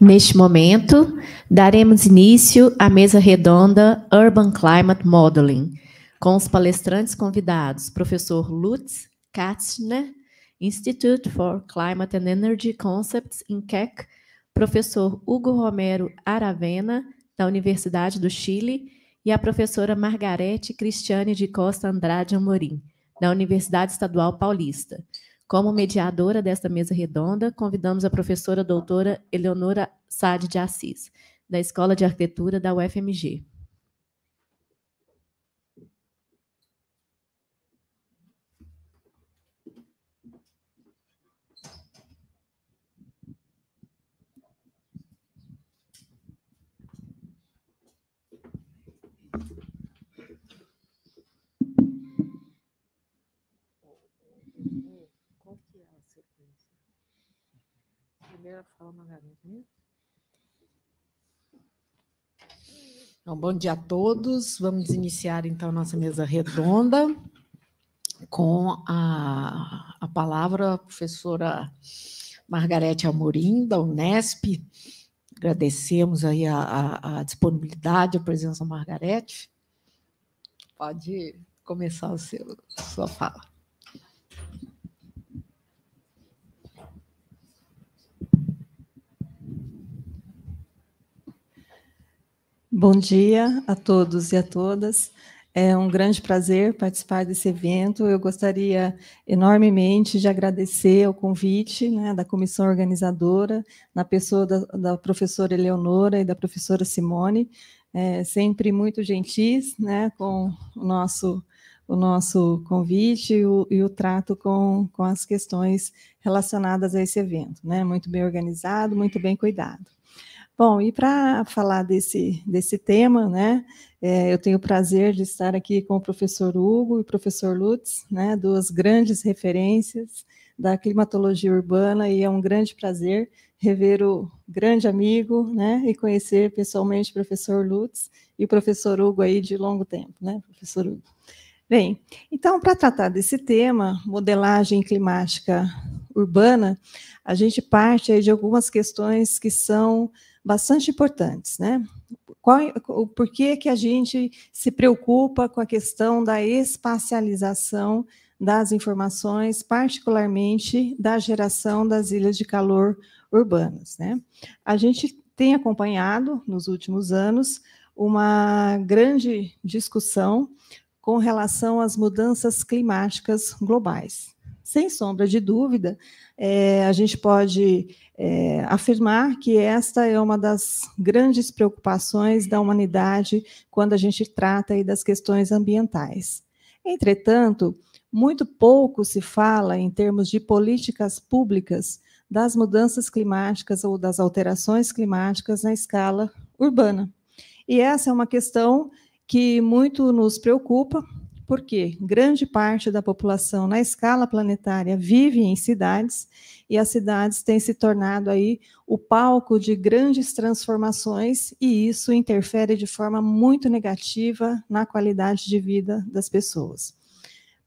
Neste momento, daremos início à mesa redonda Urban Climate Modeling, com os palestrantes convidados, professor Lutz Katzner, Institute for Climate and Energy Concepts in Keck, professor Hugo Romero Aravena, da Universidade do Chile, e a professora Margarete Cristiane de Costa Andrade Amorim, da Universidade Estadual Paulista, como mediadora desta mesa redonda, convidamos a professora doutora Eleonora Sade de Assis, da Escola de Arquitetura da UFMG. fala então, bom dia a todos. Vamos iniciar então nossa mesa redonda com a, a palavra a professora Margarete Amorim, da Unesp. Agradecemos aí a, a, a disponibilidade, a presença da Margarete. Pode começar o seu, sua fala. Bom dia a todos e a todas. É um grande prazer participar desse evento. Eu gostaria enormemente de agradecer o convite né, da comissão organizadora, na pessoa da, da professora Eleonora e da professora Simone, é, sempre muito gentis né, com o nosso, o nosso convite e o, e o trato com, com as questões relacionadas a esse evento. Né, muito bem organizado, muito bem cuidado. Bom, e para falar desse, desse tema, né, é, eu tenho o prazer de estar aqui com o professor Hugo e o professor Lutz, né, duas grandes referências da climatologia urbana, e é um grande prazer rever o grande amigo, né, e conhecer pessoalmente o professor Lutz e o professor Hugo aí de longo tempo, né, professor Hugo. Bem, então, para tratar desse tema, modelagem climática urbana, a gente parte aí de algumas questões que são bastante importantes, né? Qual, o que a gente se preocupa com a questão da espacialização das informações, particularmente da geração das ilhas de calor urbanas, né? A gente tem acompanhado nos últimos anos uma grande discussão com relação às mudanças climáticas globais sem sombra de dúvida, é, a gente pode é, afirmar que esta é uma das grandes preocupações da humanidade quando a gente trata aí, das questões ambientais. Entretanto, muito pouco se fala em termos de políticas públicas das mudanças climáticas ou das alterações climáticas na escala urbana. E essa é uma questão que muito nos preocupa, porque grande parte da população na escala planetária vive em cidades e as cidades têm se tornado aí o palco de grandes transformações e isso interfere de forma muito negativa na qualidade de vida das pessoas.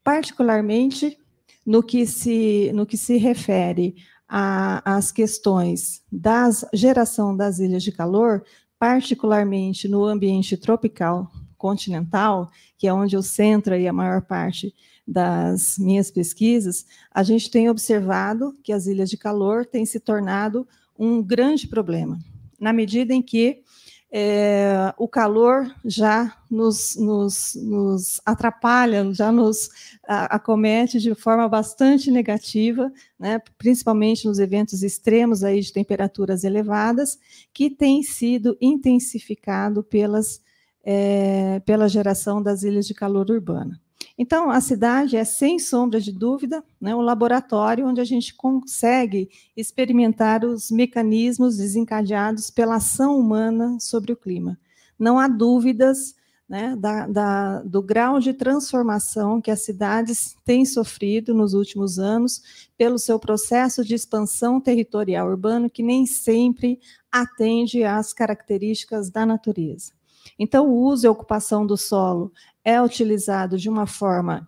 Particularmente no que se, no que se refere às questões da geração das ilhas de calor, particularmente no ambiente tropical continental, que é onde eu centro aí a maior parte das minhas pesquisas, a gente tem observado que as ilhas de calor têm se tornado um grande problema, na medida em que é, o calor já nos, nos, nos atrapalha, já nos acomete de forma bastante negativa, né, principalmente nos eventos extremos aí de temperaturas elevadas, que tem sido intensificado pelas é, pela geração das ilhas de calor urbana. Então, a cidade é, sem sombra de dúvida, né, laboratório onde a gente consegue experimentar os mecanismos desencadeados pela ação humana sobre o clima. Não há dúvidas né, da, da, do grau de transformação que as cidades têm sofrido nos últimos anos pelo seu processo de expansão territorial urbano, que nem sempre atende às características da natureza. Então, o uso e ocupação do solo é utilizado de uma forma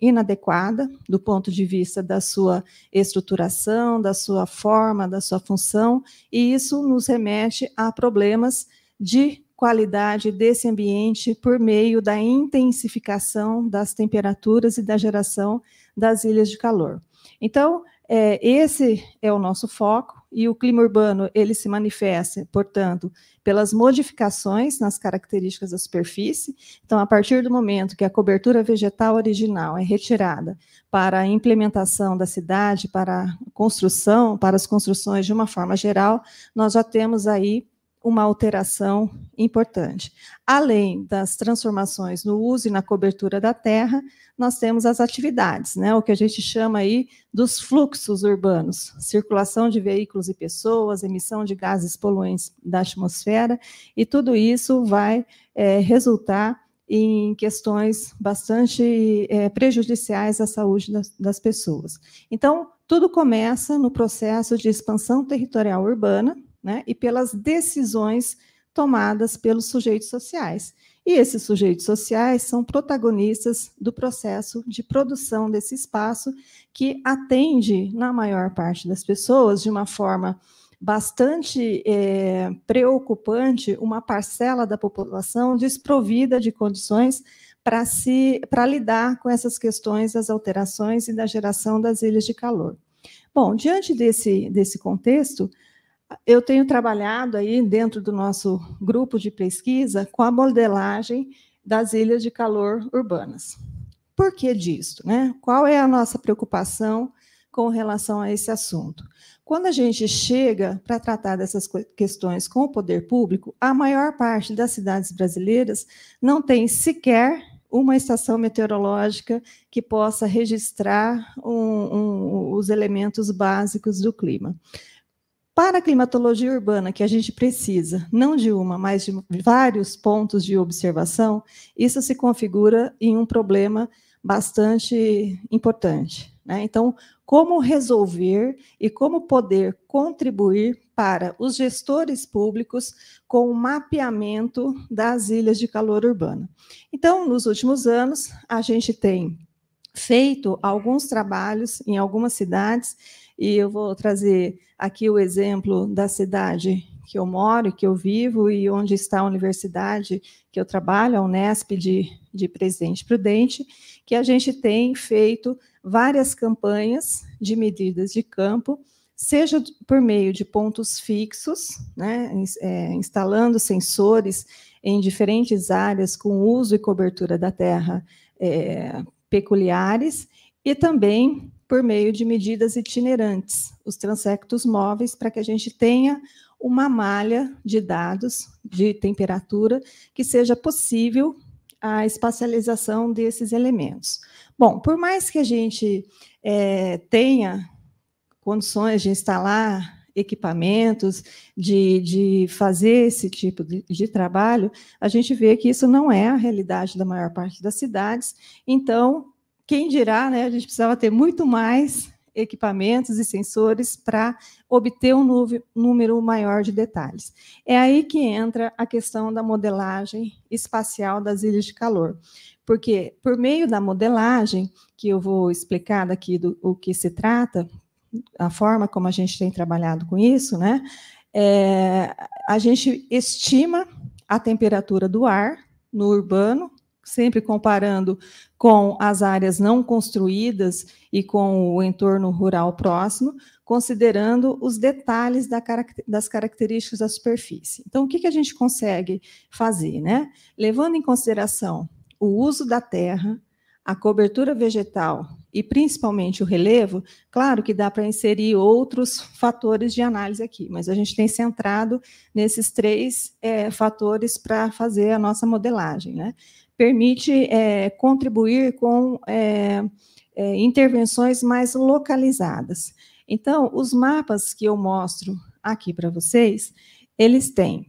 inadequada, do ponto de vista da sua estruturação, da sua forma, da sua função, e isso nos remete a problemas de qualidade desse ambiente por meio da intensificação das temperaturas e da geração das ilhas de calor. Então, é, esse é o nosso foco e o clima urbano ele se manifesta, portanto, pelas modificações nas características da superfície. Então, a partir do momento que a cobertura vegetal original é retirada para a implementação da cidade, para a construção, para as construções de uma forma geral, nós já temos aí uma alteração importante. Além das transformações no uso e na cobertura da terra, nós temos as atividades, né? o que a gente chama aí dos fluxos urbanos, circulação de veículos e pessoas, emissão de gases poluentes da atmosfera, e tudo isso vai é, resultar em questões bastante é, prejudiciais à saúde das, das pessoas. Então, tudo começa no processo de expansão territorial urbana, né, e pelas decisões tomadas pelos sujeitos sociais. E esses sujeitos sociais são protagonistas do processo de produção desse espaço que atende, na maior parte das pessoas, de uma forma bastante é, preocupante, uma parcela da população desprovida de condições para se para lidar com essas questões das alterações e da geração das ilhas de calor. Bom, diante desse, desse contexto, eu tenho trabalhado aí dentro do nosso grupo de pesquisa com a modelagem das ilhas de calor urbanas. Por que disso? Né? Qual é a nossa preocupação com relação a esse assunto? Quando a gente chega para tratar dessas questões com o poder público, a maior parte das cidades brasileiras não tem sequer uma estação meteorológica que possa registrar um, um, os elementos básicos do clima. Para a climatologia urbana, que a gente precisa não de uma, mas de vários pontos de observação, isso se configura em um problema bastante importante. Né? Então, como resolver e como poder contribuir para os gestores públicos com o mapeamento das ilhas de calor urbana. Então, nos últimos anos, a gente tem feito alguns trabalhos em algumas cidades e eu vou trazer aqui o exemplo da cidade que eu moro, que eu vivo e onde está a universidade que eu trabalho, a Unesp de, de Presidente Prudente, que a gente tem feito várias campanhas de medidas de campo, seja por meio de pontos fixos, né, é, instalando sensores em diferentes áreas com uso e cobertura da terra é, peculiares, e também por meio de medidas itinerantes, os transectos móveis, para que a gente tenha uma malha de dados de temperatura que seja possível a espacialização desses elementos. Bom, por mais que a gente é, tenha condições de instalar equipamentos, de, de fazer esse tipo de, de, trabalho, a gente vê que isso não é a realidade da maior parte das cidades. Então, quem dirá, né? A gente precisava ter muito mais equipamentos e sensores para obter um número maior de detalhes. É aí que entra a questão da modelagem espacial das ilhas de calor, porque por meio da modelagem, que eu vou explicar daqui do o que se trata, a forma como a gente tem trabalhado com isso, né? É, a gente estima a temperatura do ar no urbano sempre comparando com as áreas não construídas e com o entorno rural próximo, considerando os detalhes da, das características da superfície. Então, o que, que a gente consegue fazer? Né? Levando em consideração o uso da terra, a cobertura vegetal e principalmente o relevo, claro que dá para inserir outros fatores de análise aqui, mas a gente tem centrado nesses três é, fatores para fazer a nossa modelagem. Né? permite é, contribuir com é, é, intervenções mais localizadas. Então, os mapas que eu mostro aqui para vocês, eles têm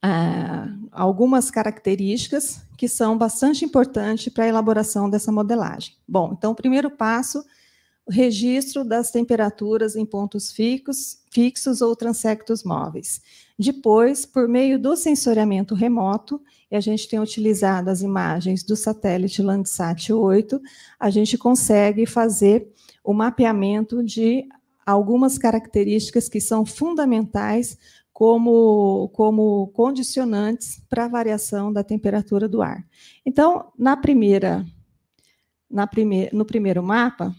ah, algumas características que são bastante importantes para a elaboração dessa modelagem. Bom, então, o primeiro passo, o registro das temperaturas em pontos fixos, fixos ou transectos móveis. Depois, por meio do sensoriamento remoto, e a gente tem utilizado as imagens do satélite Landsat 8, a gente consegue fazer o mapeamento de algumas características que são fundamentais como, como condicionantes para a variação da temperatura do ar. Então, na primeira, na prime, no primeiro mapa,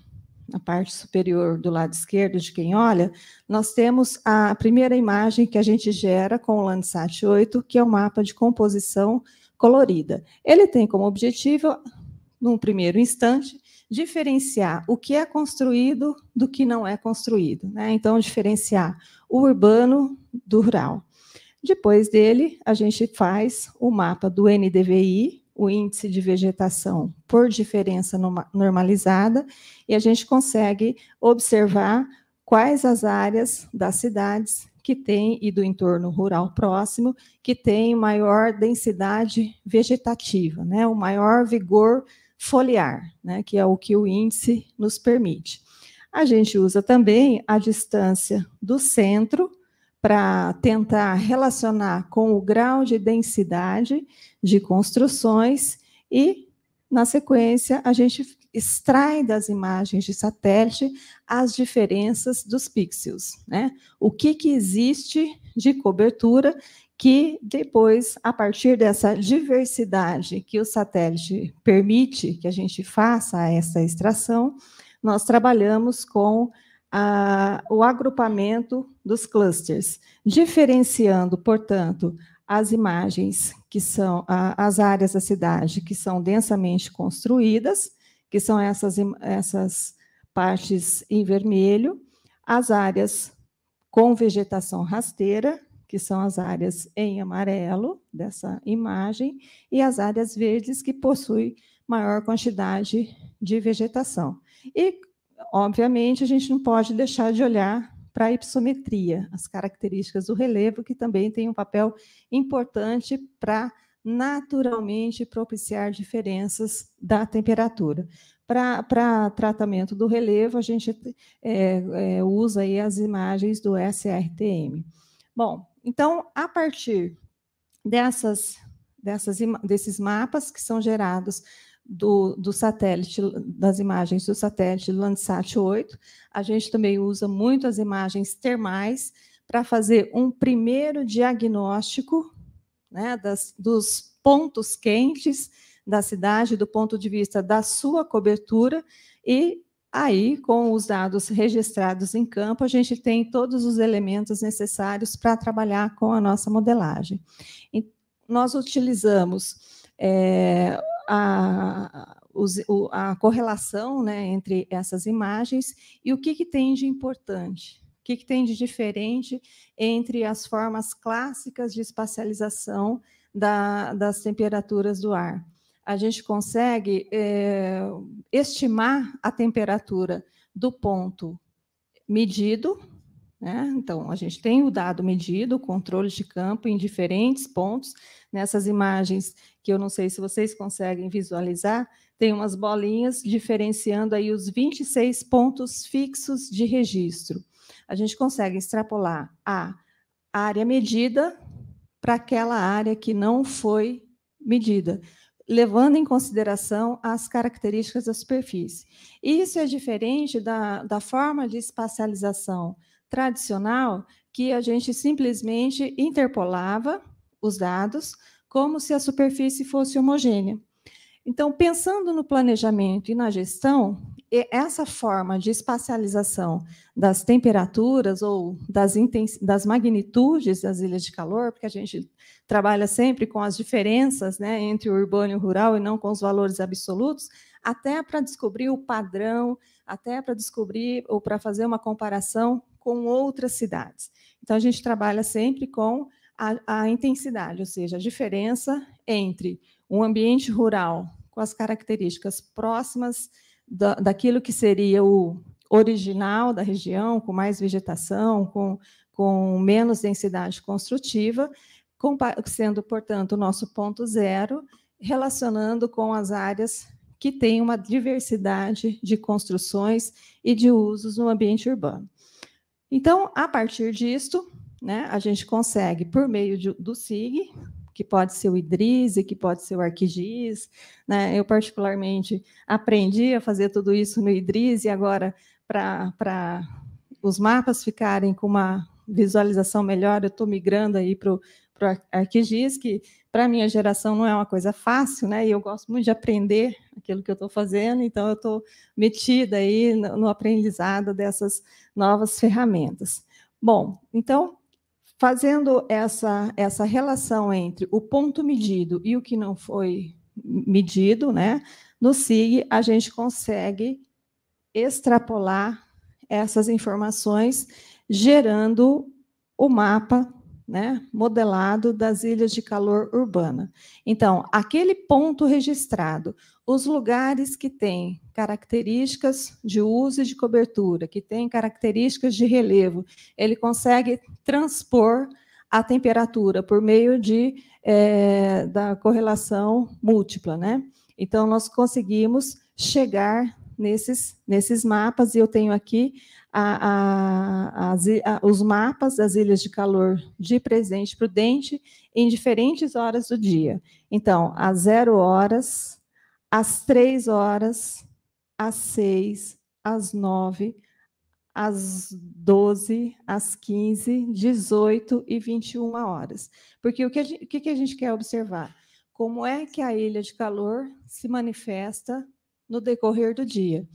na parte superior do lado esquerdo de quem olha, nós temos a primeira imagem que a gente gera com o Landsat 8, que é o um mapa de composição colorida. Ele tem como objetivo, num primeiro instante, diferenciar o que é construído do que não é construído. Né? Então, diferenciar o urbano do rural. Depois dele, a gente faz o mapa do NDVI, o índice de vegetação por diferença normalizada e a gente consegue observar quais as áreas das cidades que têm e do entorno rural próximo que têm maior densidade vegetativa, né, o maior vigor foliar, né, que é o que o índice nos permite. A gente usa também a distância do centro para tentar relacionar com o grau de densidade de construções e, na sequência, a gente extrai das imagens de satélite as diferenças dos pixels, né? O que, que existe de cobertura que depois, a partir dessa diversidade que o satélite permite que a gente faça essa extração, nós trabalhamos com o agrupamento dos clusters, diferenciando, portanto, as imagens que são as áreas da cidade que são densamente construídas, que são essas, essas partes em vermelho, as áreas com vegetação rasteira, que são as áreas em amarelo dessa imagem, e as áreas verdes que possuem maior quantidade de vegetação. E obviamente, a gente não pode deixar de olhar para a ipsometria, as características do relevo, que também tem um papel importante para naturalmente propiciar diferenças da temperatura. Para tratamento do relevo, a gente é, é, usa aí as imagens do SRTM. Bom, então, a partir dessas, dessas, desses mapas que são gerados do, do satélite, das imagens do satélite Landsat 8. A gente também usa muito as imagens termais para fazer um primeiro diagnóstico né, das, dos pontos quentes da cidade do ponto de vista da sua cobertura e aí, com os dados registrados em campo, a gente tem todos os elementos necessários para trabalhar com a nossa modelagem. E nós utilizamos é, a, a correlação né, entre essas imagens e o que, que tem de importante. O que, que tem de diferente entre as formas clássicas de espacialização da, das temperaturas do ar? A gente consegue é, estimar a temperatura do ponto medido, né? Então, a gente tem o dado medido, o controle de campo em diferentes pontos. Nessas imagens que eu não sei se vocês conseguem visualizar, tem umas bolinhas diferenciando aí os 26 pontos fixos de registro. A gente consegue extrapolar a área medida para aquela área que não foi medida, levando em consideração as características da superfície. Isso é diferente da, da forma de espacialização tradicional que a gente simplesmente interpolava os dados como se a superfície fosse homogênea. Então, pensando no planejamento e na gestão, essa forma de espacialização das temperaturas ou das, das, magnitudes das ilhas de calor, porque a gente trabalha sempre com as diferenças né, entre o urbano e o rural e não com os valores absolutos, até para descobrir o padrão, até para descobrir ou para fazer uma comparação com outras cidades. Então, a gente trabalha sempre com a, a intensidade, ou seja, a diferença entre um ambiente rural com as características próximas da, daquilo que seria o original da região, com mais vegetação, com, com menos densidade construtiva, sendo, portanto, o nosso ponto zero, relacionando com as áreas que têm uma diversidade de construções e de usos no ambiente urbano. Então, a partir disto, né, a gente consegue, por meio de, do SIG, que pode ser o IDRISE, que pode ser o ArcGIS, né? Eu, particularmente, aprendi a fazer tudo isso no IDRISE, agora, para os mapas ficarem com uma visualização melhor, eu estou migrando aí para o ArcGIS, que para a minha geração não é uma coisa fácil, né? E eu gosto muito de aprender aquilo que eu estou fazendo, então eu estou metida aí no aprendizado dessas novas ferramentas. Bom, então fazendo essa essa relação entre o ponto medido e o que não foi medido, né? No SIG a gente consegue extrapolar essas informações gerando o mapa né, modelado das ilhas de calor urbana. Então, aquele ponto registrado, os lugares que têm características de uso e de cobertura, que têm características de relevo, ele consegue transpor a temperatura por meio de, é, da correlação múltipla. Né? Então, nós conseguimos chegar nesses, nesses mapas, e eu tenho aqui a, a, os mapas das ilhas de calor de Presente Prudente em diferentes horas do dia. Então, às zero horas, às três horas, às seis, às nove, às 12, às 15, 18 e 21 horas. Porque o que, gente, o que a gente quer observar? Como é que a ilha de calor se manifesta no decorrer do dia?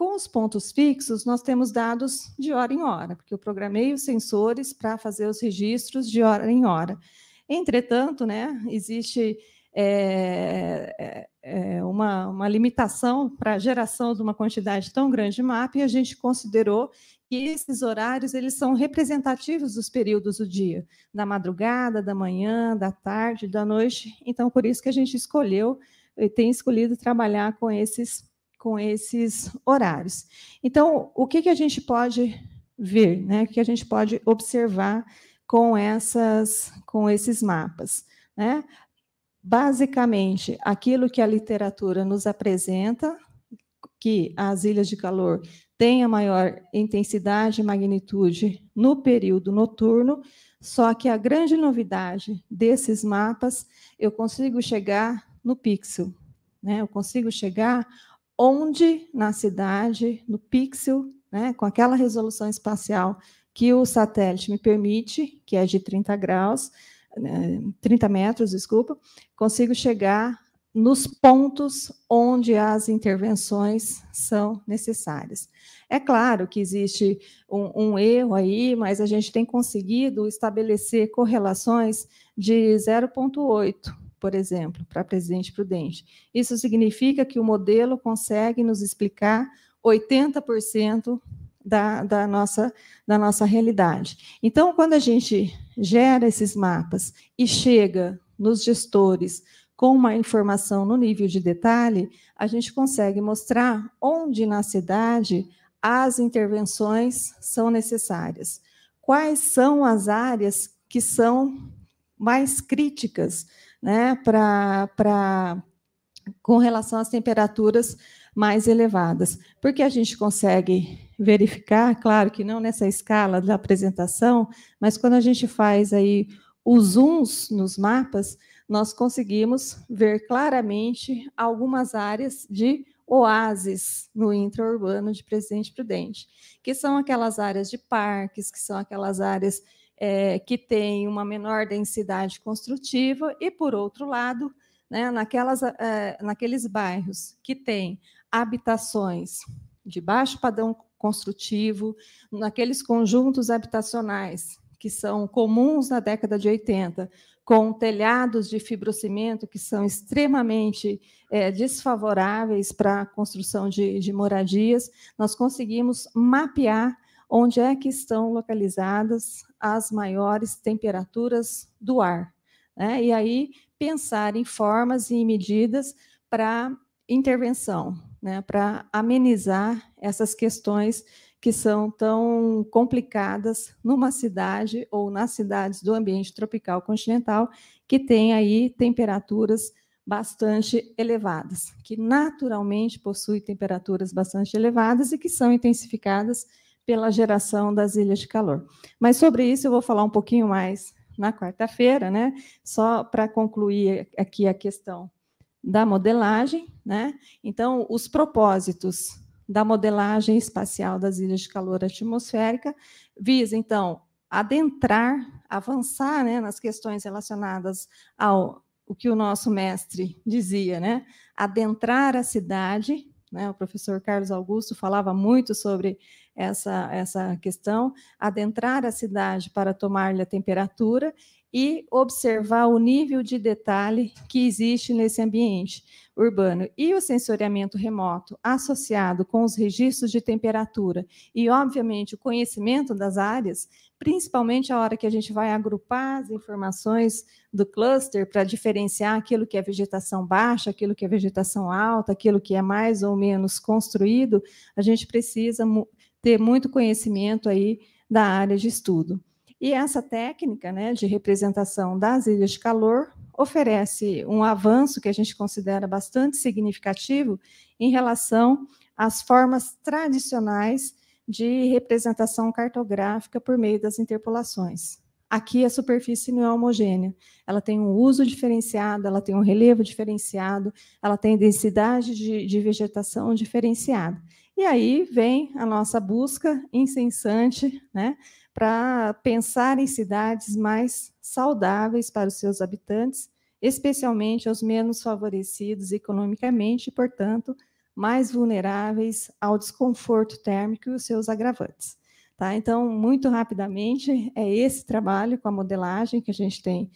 Com os pontos fixos, nós temos dados de hora em hora, porque eu programei os sensores para fazer os registros de hora em hora. Entretanto, né, existe é, é, é uma, uma limitação para a geração de uma quantidade tão grande de mapa e a gente considerou que esses horários eles são representativos dos períodos do dia, da madrugada, da manhã, da tarde, da noite. Então, por isso que a gente escolheu, eh, tem escolhido trabalhar com esses com esses horários. Então, o que, que a gente pode ver, né? O que a gente pode observar com essas, com esses mapas, né? Basicamente, aquilo que a literatura nos apresenta, que as ilhas de calor têm a maior intensidade e magnitude no período noturno, só que a grande novidade desses mapas, eu consigo chegar no pixel, né? Eu consigo chegar onde na cidade, no pixel, né, com aquela resolução espacial que o satélite me permite, que é de 30 graus, 30 né, metros, desculpa, consigo chegar nos pontos onde as intervenções são necessárias. É claro que existe um, um, erro aí, mas a gente tem conseguido estabelecer correlações de 0,8 por exemplo, para Presidente Prudente. Isso significa que o modelo consegue nos explicar 80% da, da, nossa, da nossa realidade. Então, quando a gente gera esses mapas e chega nos gestores com uma informação no nível de detalhe, a gente consegue mostrar onde na cidade as intervenções são necessárias. Quais são as áreas que são mais críticas né, pra, pra, com relação às temperaturas mais elevadas, porque a gente consegue verificar, claro que não nessa escala da apresentação, mas quando a gente faz aí os zooms nos mapas, nós conseguimos ver claramente algumas áreas de oásis no intraurbano de Presidente Prudente, que são aquelas áreas de parques, que são aquelas áreas é, que tem uma menor densidade construtiva, e, por outro lado, né, naquelas, é, naqueles bairros que têm habitações de baixo padrão construtivo, naqueles conjuntos habitacionais que são comuns na década de 80, com telhados de fibrocimento que são extremamente é, desfavoráveis para a construção de, de moradias, nós conseguimos mapear onde é que estão localizadas as maiores temperaturas do ar. Né? E aí pensar em formas e medidas para intervenção, né? para amenizar essas questões que são tão complicadas numa cidade ou nas cidades do ambiente tropical continental, que tem aí temperaturas bastante elevadas, que naturalmente possui temperaturas bastante elevadas e que são intensificadas pela geração das ilhas de calor. Mas sobre isso eu vou falar um pouquinho mais na quarta-feira, né? Só para concluir aqui a questão da modelagem, né? Então, os propósitos da modelagem espacial das ilhas de calor atmosférica visa, então, adentrar, avançar né, nas questões relacionadas ao o que o nosso mestre dizia, né? Adentrar a cidade, né? O professor Carlos Augusto falava muito sobre essa, essa questão, adentrar a cidade para tomar-lhe a temperatura e observar o nível de detalhe que existe nesse ambiente urbano. E o sensoriamento remoto, associado com os registros de temperatura e, obviamente, o conhecimento das áreas, principalmente a hora que a gente vai agrupar as informações do cluster para diferenciar aquilo que é vegetação baixa, aquilo que é vegetação alta, aquilo que é mais ou menos construído, a gente precisa ter muito conhecimento aí da área de estudo. E essa técnica né, de representação das ilhas de calor oferece um avanço que a gente considera bastante significativo em relação às formas tradicionais de representação cartográfica por meio das interpolações. Aqui a superfície não é homogênea, ela tem um uso diferenciado, ela tem um relevo diferenciado, ela tem densidade de, de vegetação diferenciada. E aí vem a nossa busca incessante né, para pensar em cidades mais saudáveis para os seus habitantes, especialmente os menos favorecidos economicamente e, portanto, mais vulneráveis ao desconforto térmico e os seus agravantes. Tá? Então, muito rapidamente, é esse trabalho com a modelagem que a gente tem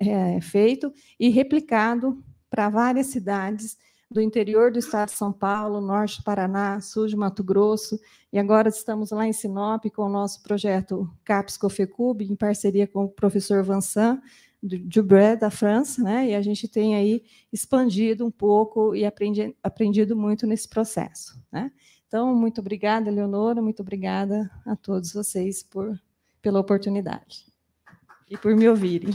é, é, feito e replicado para várias cidades do interior do estado de São Paulo, norte do Paraná, sul de Mato Grosso, e agora estamos lá em Sinop com o nosso projeto CAPS COFECUB, em parceria com o professor Vansan, do Dubré, da França, né? e a gente tem aí expandido um pouco e aprendi, aprendido muito nesse processo. Né? Então, muito obrigada, Leonora, muito obrigada a todos vocês por, pela oportunidade e por me ouvirem.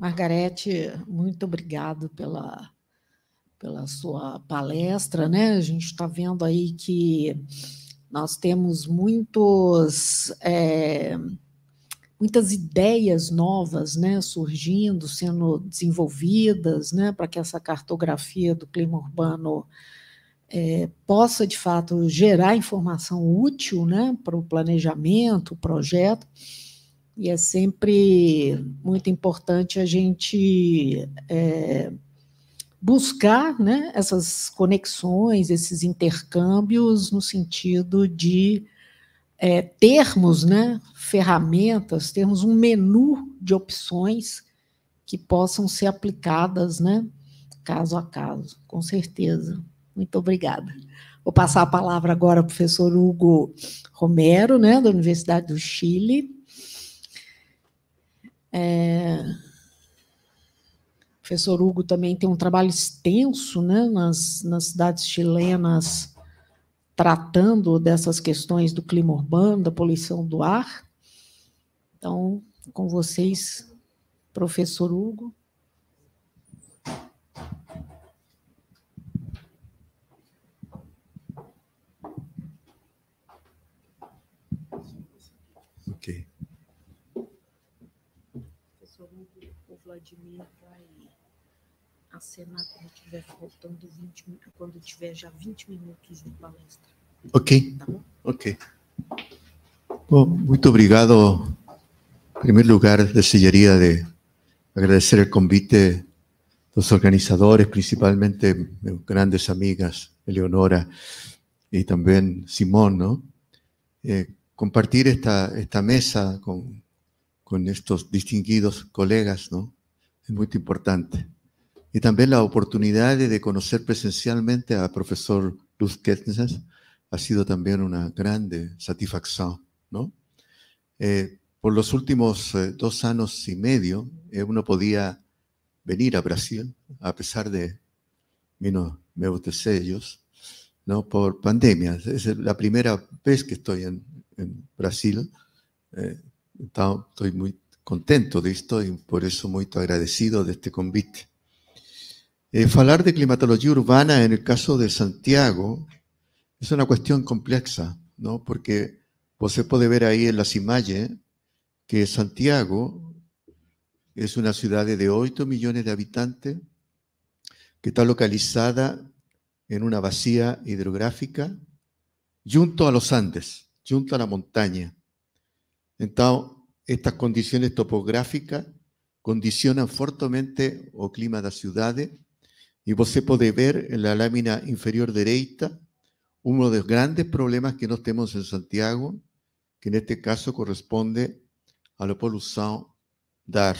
Margarete, muito obrigado pela, pela sua palestra. Né? A gente está vendo aí que nós temos muitos, é, muitas ideias novas né, surgindo, sendo desenvolvidas né, para que essa cartografia do clima urbano é, possa, de fato, gerar informação útil né, para o planejamento, o projeto. E é sempre muito importante a gente é, buscar né, essas conexões, esses intercâmbios, no sentido de é, termos né, ferramentas, termos um menu de opções que possam ser aplicadas né, caso a caso, com certeza. Muito obrigada. Vou passar a palavra agora ao professor Hugo Romero, né, da Universidade do Chile é... O professor Hugo também tem um trabalho extenso né, nas, nas cidades chilenas, tratando dessas questões do clima urbano, da poluição do ar. Então, com vocês, professor Hugo. mil para ir acenar cuando estiver faltando 20 quando tiver já 20 minutos de palestra. Ok. Tá Ok. Bom, muito obrigado. En em primer lugar, desejaria de agradecer el convite los organizadores, principalmente grandes amigas, Eleonora y e también Simón, ¿no? Eh, compartir esta, esta mesa con, con, estos distinguidos colegas, ¿no? es muy importante. Y también la oportunidad de conocer presencialmente al profesor Luz Kettner ha sido también una grande satisfacción, ¿no? Eh, por los últimos eh, dos años y medio, eh, uno podía venir a Brasil, a pesar de menos me ¿no? por pandemia. Es la primera vez que estoy en, en Brasil. estoy muy contento de esto y por eso muy agradecido de este convite. Eh, falar de climatología urbana en el caso de Santiago es una cuestión compleja, ¿no? Porque pues, se puede ver ahí en las imágenes que Santiago es una ciudad de 8 millones de habitantes que está localizada en una vacía hidrográfica junto a los Andes, junto a la montaña. Entonces, estas condiciones topográficas condicionan fuertemente el clima de las ciudades, y usted puede ver en la lámina inferior derecha uno de los grandes problemas que nos tenemos en Santiago, que en este caso corresponde a la polución dar.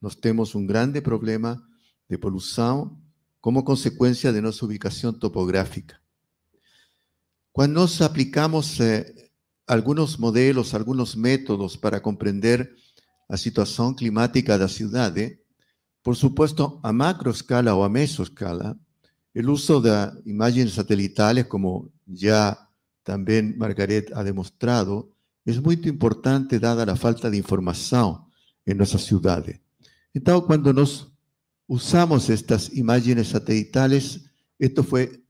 Nos tenemos un grande problema de polución como consecuencia de nuestra ubicación topográfica. Cuando nos aplicamos eh, algunos modelos, algunos métodos para comprender la situación climática de la ciudad. ¿eh? por supuesto, a macro escala o a mesoscala, el uso de imágenes satelitales, como ya también Margaret ha demostrado, es muy importante dada la falta de información en nuestras ciudades Entonces, cuando nos usamos estas imágenes satelitales, esto fue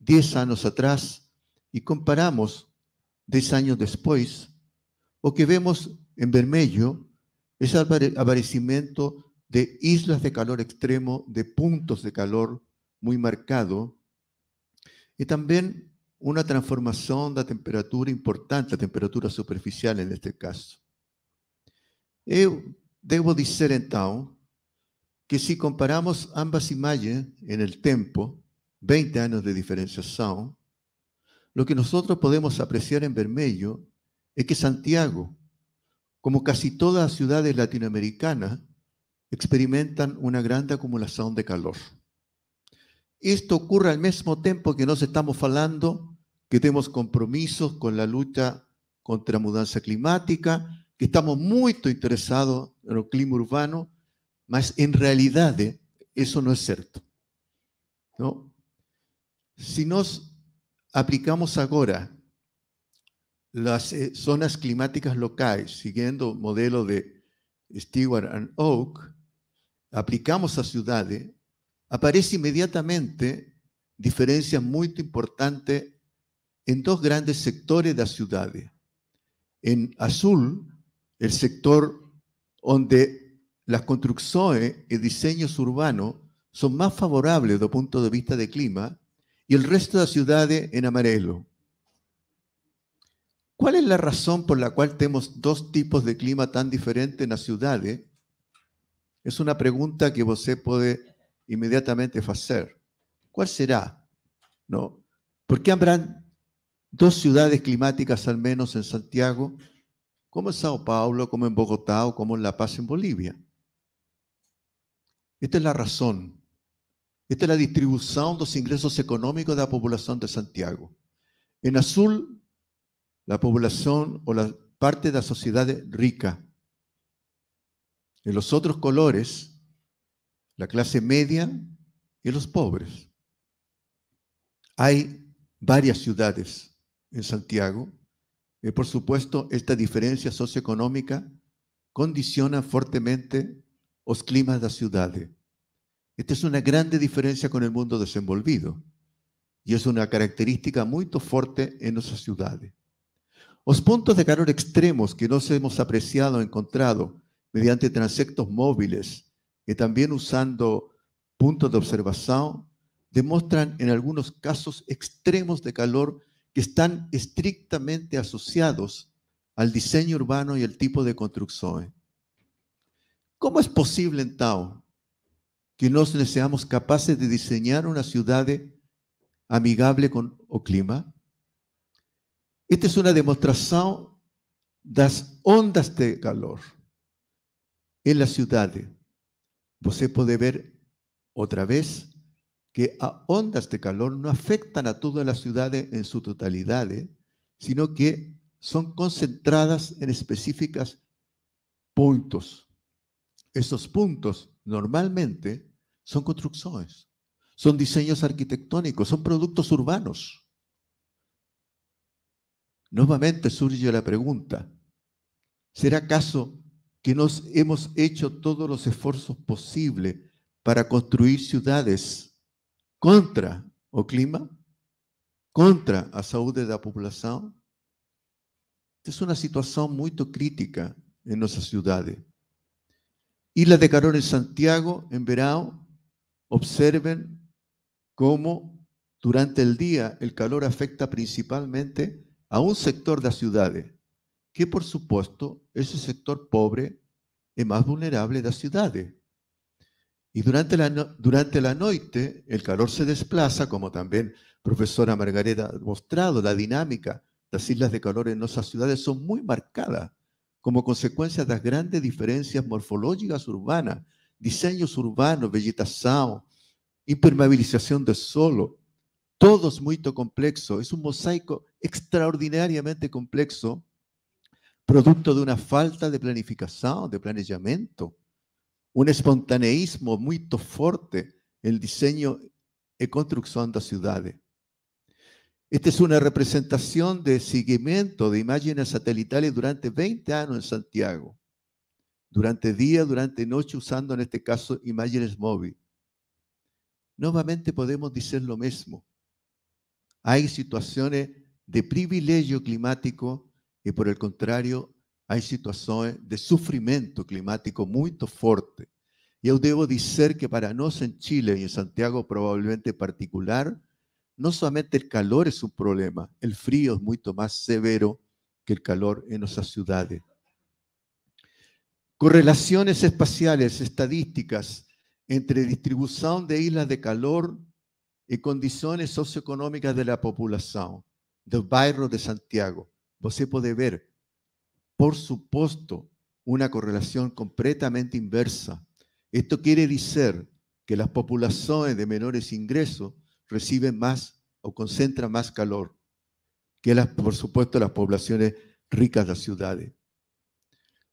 10 años atrás, y comparamos 10 años después, o que vemos en vermelho es el aparecimiento de islas de calor extremo, de puntos de calor muy marcado, y también una transformación de temperatura importante, la temperatura superficial en este caso. Yo eh, debo decir entonces que si comparamos ambas imágenes en el tiempo, 20 años de diferenciación, lo que nosotros podemos apreciar en Bermello es que Santiago, como casi todas las ciudades latinoamericanas, experimentan una gran acumulación de calor. Esto ocurre al mismo tiempo que nos estamos hablando, que tenemos compromisos con la lucha contra la mudanza climática, que estamos muy interesados en el clima urbano, mas en realidad eso no es cierto. ¿no? Si nos aplicamos ahora las eh, zonas climáticas locales, siguiendo el modelo de Stewart and Oak, aplicamos a ciudades, aparece inmediatamente diferencias muy importantes en dos grandes sectores de las ciudades. En azul, el sector donde las construcciones y diseños urbanos son más favorables desde el punto de vista de clima, y el resto de las ciudades en amarelo. ¿Cuál es la razón por la cual tenemos dos tipos de clima tan diferentes en las ciudades? Eh? Es una pregunta que usted puede inmediatamente hacer. ¿Cuál será? No. ¿Por qué habrán dos ciudades climáticas al menos en Santiago, como en Sao Paulo, como en Bogotá o como en La Paz en Bolivia? Esta es la razón. Esta es la distribución de los ingresos económicos de la población de Santiago. En azul, la población o la parte de la sociedad rica. En los otros colores, la clase media y los pobres. Hay varias ciudades en Santiago. Y eh, por supuesto, esta diferencia socioeconómica condiciona fuertemente los climas de las ciudades. Esta es una grande diferencia con el mundo desenvolvido y es una característica muy fuerte en nuestras ciudades. Los puntos de calor extremos que se hemos apreciado, encontrado mediante transectos móviles y también usando puntos de observación, demuestran en algunos casos extremos de calor que están estrictamente asociados al diseño urbano y el tipo de construcción. ¿Cómo es posible en Tao que no seamos capaces de diseñar una ciudad amigable con o clima. Esta una demostración de las ondas de calor en la ciudad. Usted pues puede ver otra vez que a ondas de calor no afectan a todas las ciudades en su totalidad, ¿eh? sino que son concentradas en específicas puntos. Esos puntos normalmente son construcciones, son diseños arquitectónicos, son productos urbanos. Nuevamente surge la pregunta, ¿será acaso que nos hemos hecho todos los esfuerzos posibles para construir ciudades contra o clima, contra a de la población? Es una situación muy crítica en nuestras ciudades. Islas de calor en Santiago, en verano, observen cómo durante el día el calor afecta principalmente a un sector de las ciudades, que por supuesto es el sector pobre y más vulnerable de las ciudades. Y durante la, durante la noche el calor se desplaza, como también profesora Margareta ha mostrado, la dinámica las islas de calor en nuestras ciudades son muy marcadas como consecuencia de las grandes diferencias morfológicas urbanas, diseños urbanos, impermeabilización del suelo, todo es muy complejo, es un mosaico extraordinariamente complejo, producto de una falta de planificación, de planeamiento, un espontaneísmo fuerte en el diseño construcción de de ciudades. Esta es una representación de seguimiento de imágenes satelitales durante 20 años en Santiago, durante día, durante noche, usando en este caso imágenes móviles. Nuevamente podemos decir lo mismo. Hay situaciones de privilegio climático y por el contrario, hay situaciones de sufrimiento climático muy fuerte. Yo debo decir que para nosotros en Chile y en Santiago probablemente en particular, no solamente el calor es un problema, el frío es mucho más severo que el calor en nuestras ciudades. Correlaciones espaciales, estadísticas entre distribución de islas de calor y condiciones socioeconómicas de la población del barrio de Santiago. Você puede ver, por supuesto, una correlación completamente inversa. Esto quiere decir que las poblaciones de menores ingresos recibe más o concentra más calor que las, por supuesto las poblaciones ricas de las ciudades.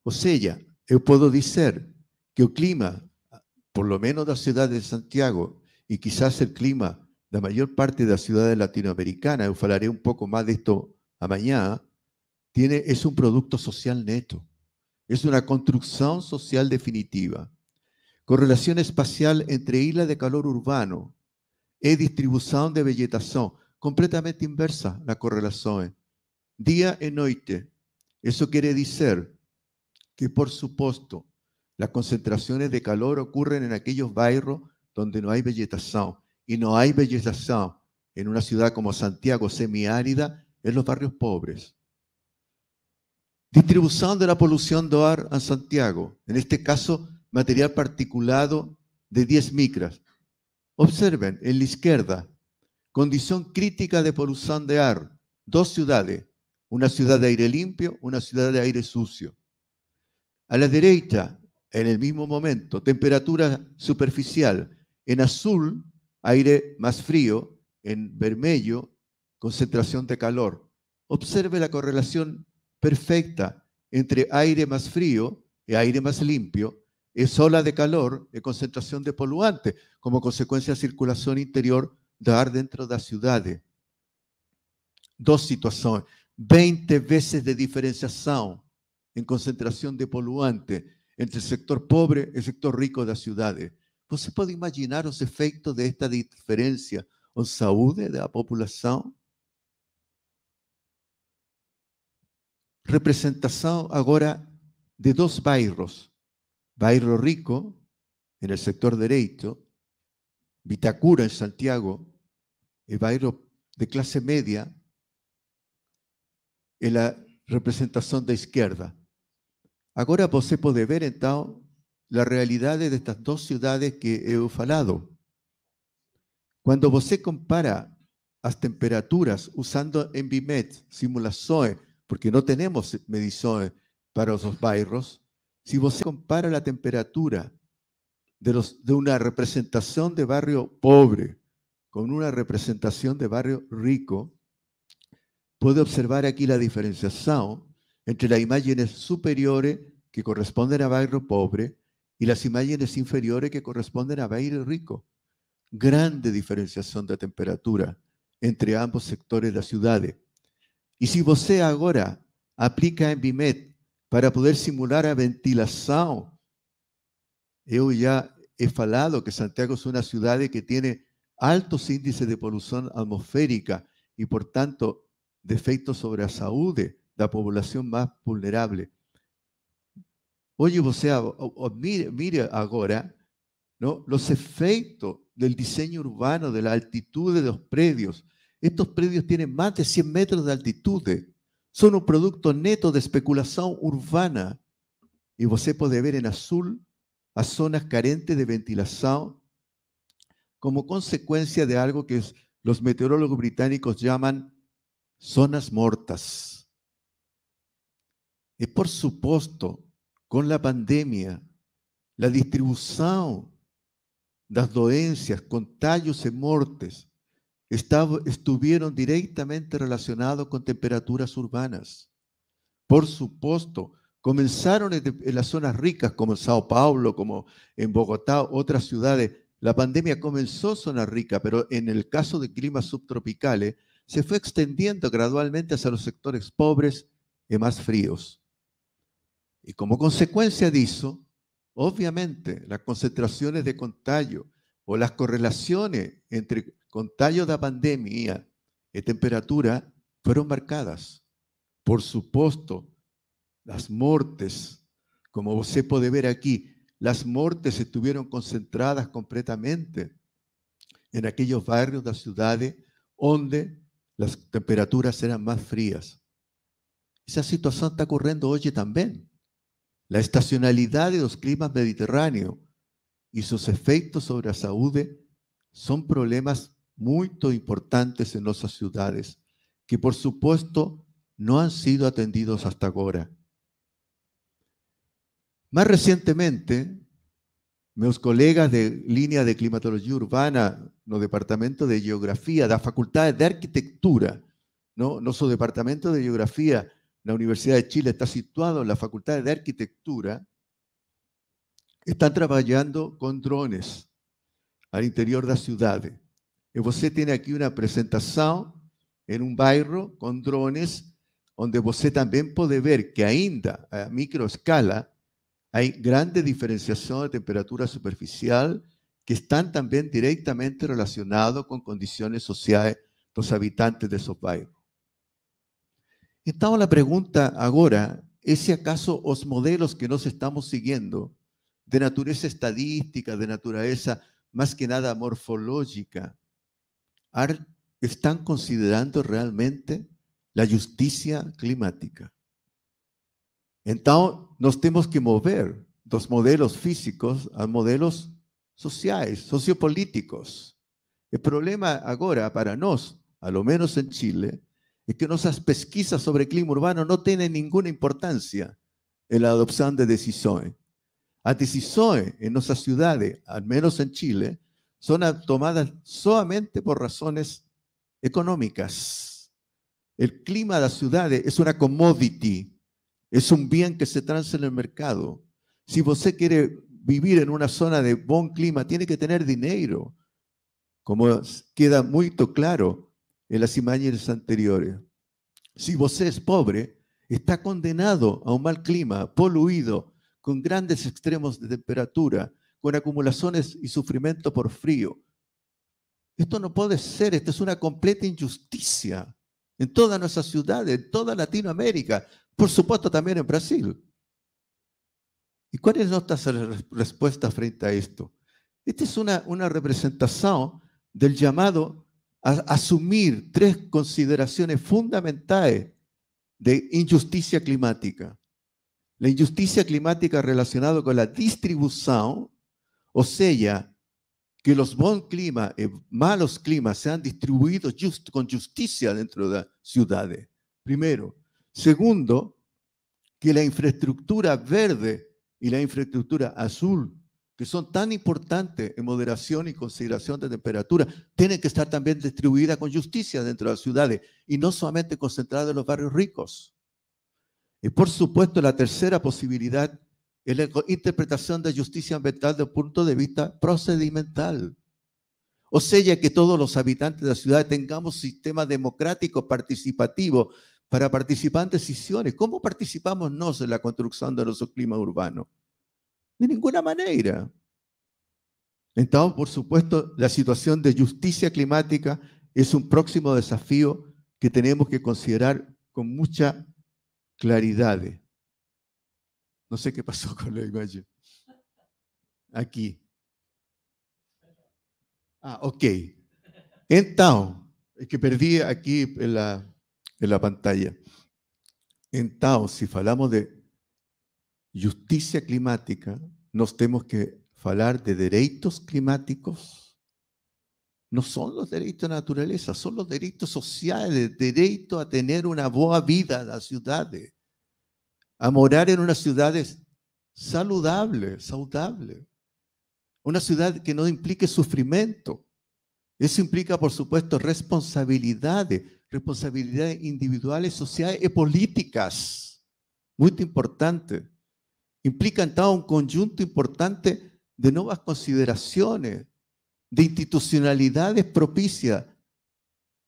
O sea, yo puedo decir que el clima, por lo menos de la ciudad de Santiago, y quizás el clima de la mayor parte de las ciudades latinoamericanas, yo falaré más de esto a mañana, tiene, es un producto social neto, es una construcción social definitiva. Correlación espacial entre islas de calor urbano e distribución de vegetación, completamente inversa la correlación. ¿eh? Día en noche, eso quiere quiere que, por supuesto, las concentraciones de calor ocurren en aquellos barrios donde no hay vegetación. Y no hay vegetación en una ciudad como Santiago, semiárida, en los barrios pobres. Distribución de la polución de ar en Santiago. En este caso, material particulado de 10 micras. Observen, en la izquierda, condición crítica de polución de ar, dos ciudades, una ciudad de aire limpio, una ciudad de aire sucio. A la derecha, en el mismo momento, temperatura superficial, en azul, aire más frío, en vermelho, concentración de calor. Observe la correlación perfecta entre aire más frío y aire más limpio es ola de calor, es concentración de poluante, como consecuencia de circulación interior de aire dentro de las ciudades. Dos situaciones. 20 veces de diferenciación en concentración de poluante entre el sector pobre y el sector rico de las ciudades. se puede imaginar los efectos de esta diferencia en salud de la población? Representación ahora de dos bairros Bairro rico en el sector derecho, Vitacura en Santiago, el Bairro de clase media en la representación de izquierda. Ahora usted puede ver, entonces, las realidades de estas dos ciudades que he falado. Cuando usted compara las temperaturas usando en simulación, porque no tenemos medición para los bairros, si usted compara la temperatura de, una representación de barrio pobre con una representación de barrio rico, puede observar aquí la diferenciación entre las imágenes superiores que corresponden a barrio pobre y las imágenes inferiores que corresponden a barrio rico. Grande diferenciación de temperatura entre ambos sectores de la ciudad. Y si usted ahora aplica en BIMET para poder simular a ventilación. Yo ya he falado que Santiago es una ciudad que tiene altos índices de polución atmosférica y por tanto defectos sobre la salud de la población más vulnerable. Oye, o sea, mire, ahora ¿no? los efectos del diseño urbano, de la altitud de los predios. Estos predios tienen más de 100 metros de altitud. Son un producto neto de especulación urbana. Y usted puede ver en azul a zonas carentes de ventilación como consecuencia de algo que los meteorólogos británicos llaman zonas mortas. Y por supuesto, con la pandemia, la distribución das con tallos e mortes estuvieron directamente relacionados con temperaturas urbanas. Por supuesto, comenzaron en, las zonas ricas como en Sao Paulo, como en Bogotá, otras ciudades. La pandemia comenzó en zonas ricas, pero en el caso de climas subtropicales, se fue extendiendo gradualmente hacia los sectores pobres y más fríos. Y como consecuencia de eso, obviamente, las concentraciones de contagio o las correlaciones entre con tallo de pandemia y eh, temperatura fueron marcadas. Por supuesto, las muertes, como se puede ver aquí, las muertes estuvieron concentradas completamente en aquellos barrios de las ciudades donde las temperaturas eran más frías. Esa situación está ocurriendo hoy también. La estacionalidad de los climas mediterráneos y sus efectos sobre la salud son problemas muy importantes en nuestras ciudades que por supuesto no han sido atendidos hasta ahora. Más recientemente, mis colegas de línea de climatología urbana no departamento de geografía la Facultad de arquitectura, no departamento de geografía la Universidad de Chile está situado en la facultad de arquitectura, están trabajando con drones al interior de las ciudades. Y você tem aqui uma presentación en un bairro con drones, donde usted también puede ver que ainda a microescala hay grande diferenciación de temperatura superficial que están también directamente relacionados con condiciones sociales de los habitantes de esos bairros. Entonces la pregunta ahora, ¿es si acaso los modelos que nos estamos siguiendo de naturaleza estadística, de naturaleza más que nada morfológica, están considerando realmente la justicia climática. Entonces, nos tenemos que mover los modelos físicos a modelos sociales, sociopolíticos. El problema ahora para nosotros, a lo menos en Chile, es que nuestras pesquisas sobre clima urbano no tienen ninguna importancia en la adopción de decisiones. A decisiones en nuestras ciudades, al menos en Chile, son tomadas solamente por razones económicas. El clima de las ciudades es una commodity, es un bien que se transa en el mercado. Si usted quiere vivir en una zona de buen clima, tiene que tener dinero, como queda muy claro en las imágenes anteriores. Si usted es pobre, está condenado a un mal clima, poluido, con grandes extremos de temperatura, con acumulaciones y sufrimiento por frío. Esto no puede ser, esto es una completa injusticia en todas nuestras ciudades, en toda Latinoamérica, por supuesto también en Brasil. ¿Y cuáles es nuestra respuesta frente a esto? Esta es una, una representación del llamado a asumir tres consideraciones fundamentales de injusticia climática. La injusticia climática relacionada con la distribución o sea, que los buenos climas, y e malos climas, sean distribuidos con justicia dentro de las ciudades. Primero. Segundo, que la infraestructura verde y la infraestructura azul, que son tan importantes en moderación y consideración de temperatura, tienen que estar también distribuidas con justicia dentro de las ciudades y no solamente concentradas en los barrios ricos. Y por supuesto, la tercera posibilidad es la interpretación de justicia ambiental desde el punto de vista procedimental. O sea, que todos los habitantes de la ciudad tengamos sistemas democráticos participativos para participar en decisiones. ¿Cómo participamos nosotros en la construcción de nuestro clima urbano? De ninguna manera. Entonces, por supuesto, la situación de justicia climática es un próximo desafío que tenemos que considerar con mucha claridad. No sé qué pasó con la imagen. Aquí. Ah, ok. Entonces, es que perdí aquí en la, en la pantalla. Entonces, si falamos de justicia climática, nos tenemos que hablar de derechos climáticos. No son los derechos de naturaleza, son los derechos sociales, derecho a tener una buena vida en las ciudades a morar en unas ciudades saludables, saludable, Una ciudad que no implique sufrimiento. Eso implica, por supuesto, responsabilidades, responsabilidades individuales, sociales y políticas. Muy importante. Implica entonces un conjunto importante de nuevas consideraciones, de institucionalidades propicias,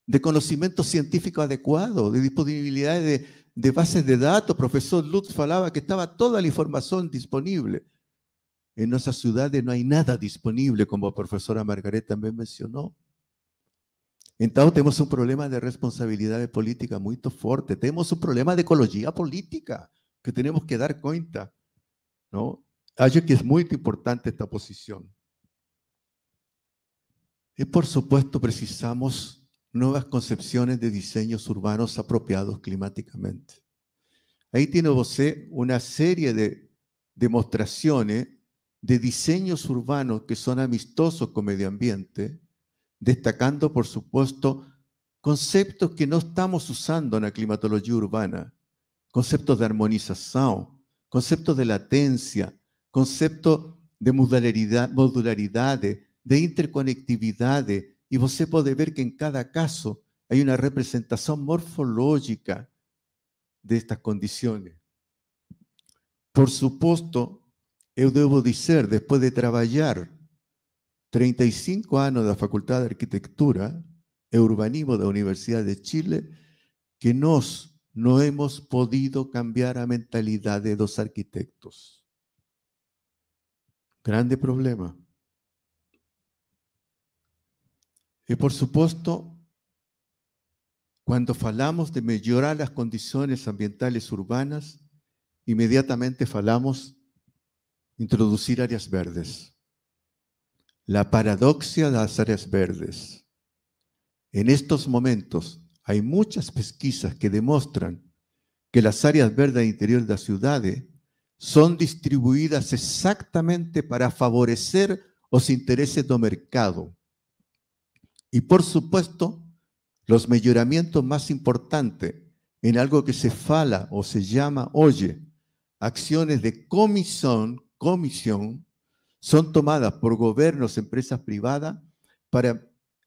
de conocimiento científico adecuado, de disponibilidades de, de bases de datos. Profesor Lutz falaba que estaba toda la información disponible. En nuestras ciudades no hay nada disponible, como la profesora Margaret también mencionó. Entonces tenemos un problema de responsabilidad de política muy fuerte. Tenemos un problema de ecología política que tenemos que dar cuenta. ¿no? hay que es muy importante esta posición. Y por supuesto precisamos nuevas concepciones de diseños urbanos apropiados climáticamente. Ahí tiene usted una serie de demostraciones de diseños urbanos que son amistosos con medio ambiente, destacando, por supuesto, conceptos que no estamos usando en la climatología urbana, conceptos de armonización, conceptos de latencia, conceptos de modularidad, modularidades, de interconectividades, y usted puede ver que en cada caso hay una representación morfológica de estas condiciones. Por supuesto, yo debo decir, después de trabajar 35 años en la Facultad de Arquitectura e Urbanismo de la Universidad de Chile, que nos no hemos podido cambiar la mentalidad de los arquitectos. Grande problema. Y, por supuesto, Cuando falamos de mejorar las condiciones ambientales urbanas, inmediatamente falamos introducir áreas verdes. La paradoxia de las áreas verdes. En estos momentos hay muchas pesquisas que demuestran que las áreas verdes del interior de las ciudades son distribuidas exactamente para favorecer los intereses del mercado. Y por supuesto, los mejoramientos más importantes en algo que se fala o se llama oye, acciones de comisión, comisión, son tomadas por gobiernos, empresas privadas, para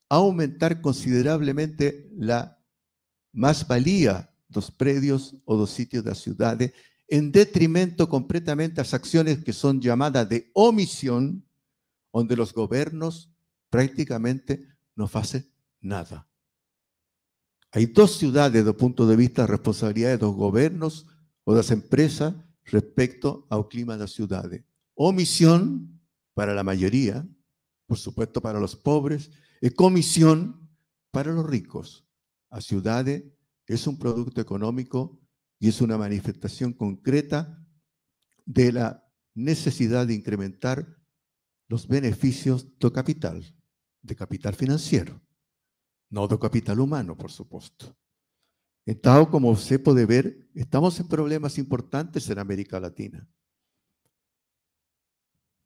aumentar considerablemente la más valía los predios o dos sitios de las ciudades, en detrimento completamente a las acciones que son llamadas de omisión, donde los gobiernos prácticamente no hace nada. Hay dos ciudades desde el punto de vista de responsabilidad de los gobiernos o de las empresas respecto al clima de las ciudades. Omisión para la mayoría, por supuesto para los pobres, y comisión para los ricos. La ciudad es un producto económico y es una manifestación concreta de la necesidad de incrementar los beneficios de capital de capital financiero, no de capital humano, por supuesto. Estado como se puede ver, estamos en problemas importantes en América Latina.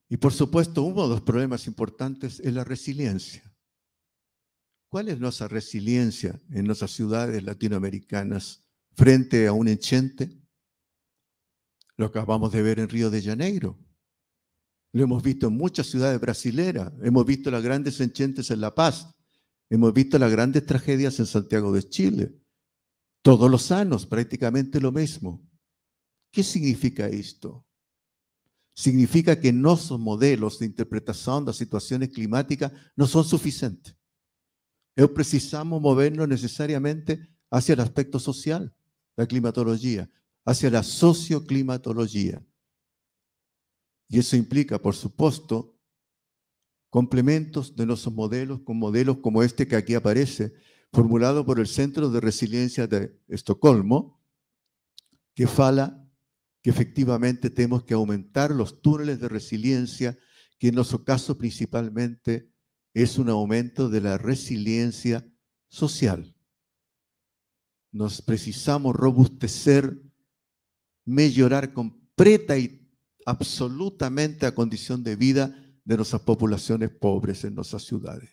Y por supuesto, uno de los problemas importantes es la resiliencia. ¿Cuál es nuestra resiliencia en nuestras ciudades latinoamericanas frente a un enchente? Lo acabamos de ver en Río de Janeiro, lo hemos visto en muchas ciudades brasileras, hemos visto las grandes enchentes en La Paz, hemos visto las grandes tragedias en Santiago de Chile. Todos los años prácticamente lo mismo. ¿Qué significa esto? Significa que nuestros modelos de interpretación de las situaciones climáticas no son suficientes. precisamos movernos necesariamente hacia el aspecto social, la climatología, hacia la socioclimatología. Y eso implica, por supuesto, complementos de nuestros modelos con modelos como este que aquí aparece, formulado por el Centro de Resiliencia de Estocolmo, que fala que efectivamente tenemos que aumentar los túneles de resiliencia, que en nuestro caso principalmente es un aumento de la resiliencia social. Nos precisamos robustecer, mejorar completa y absolutamente a condición de vida de nuestras poblaciones pobres en nuestras ciudades.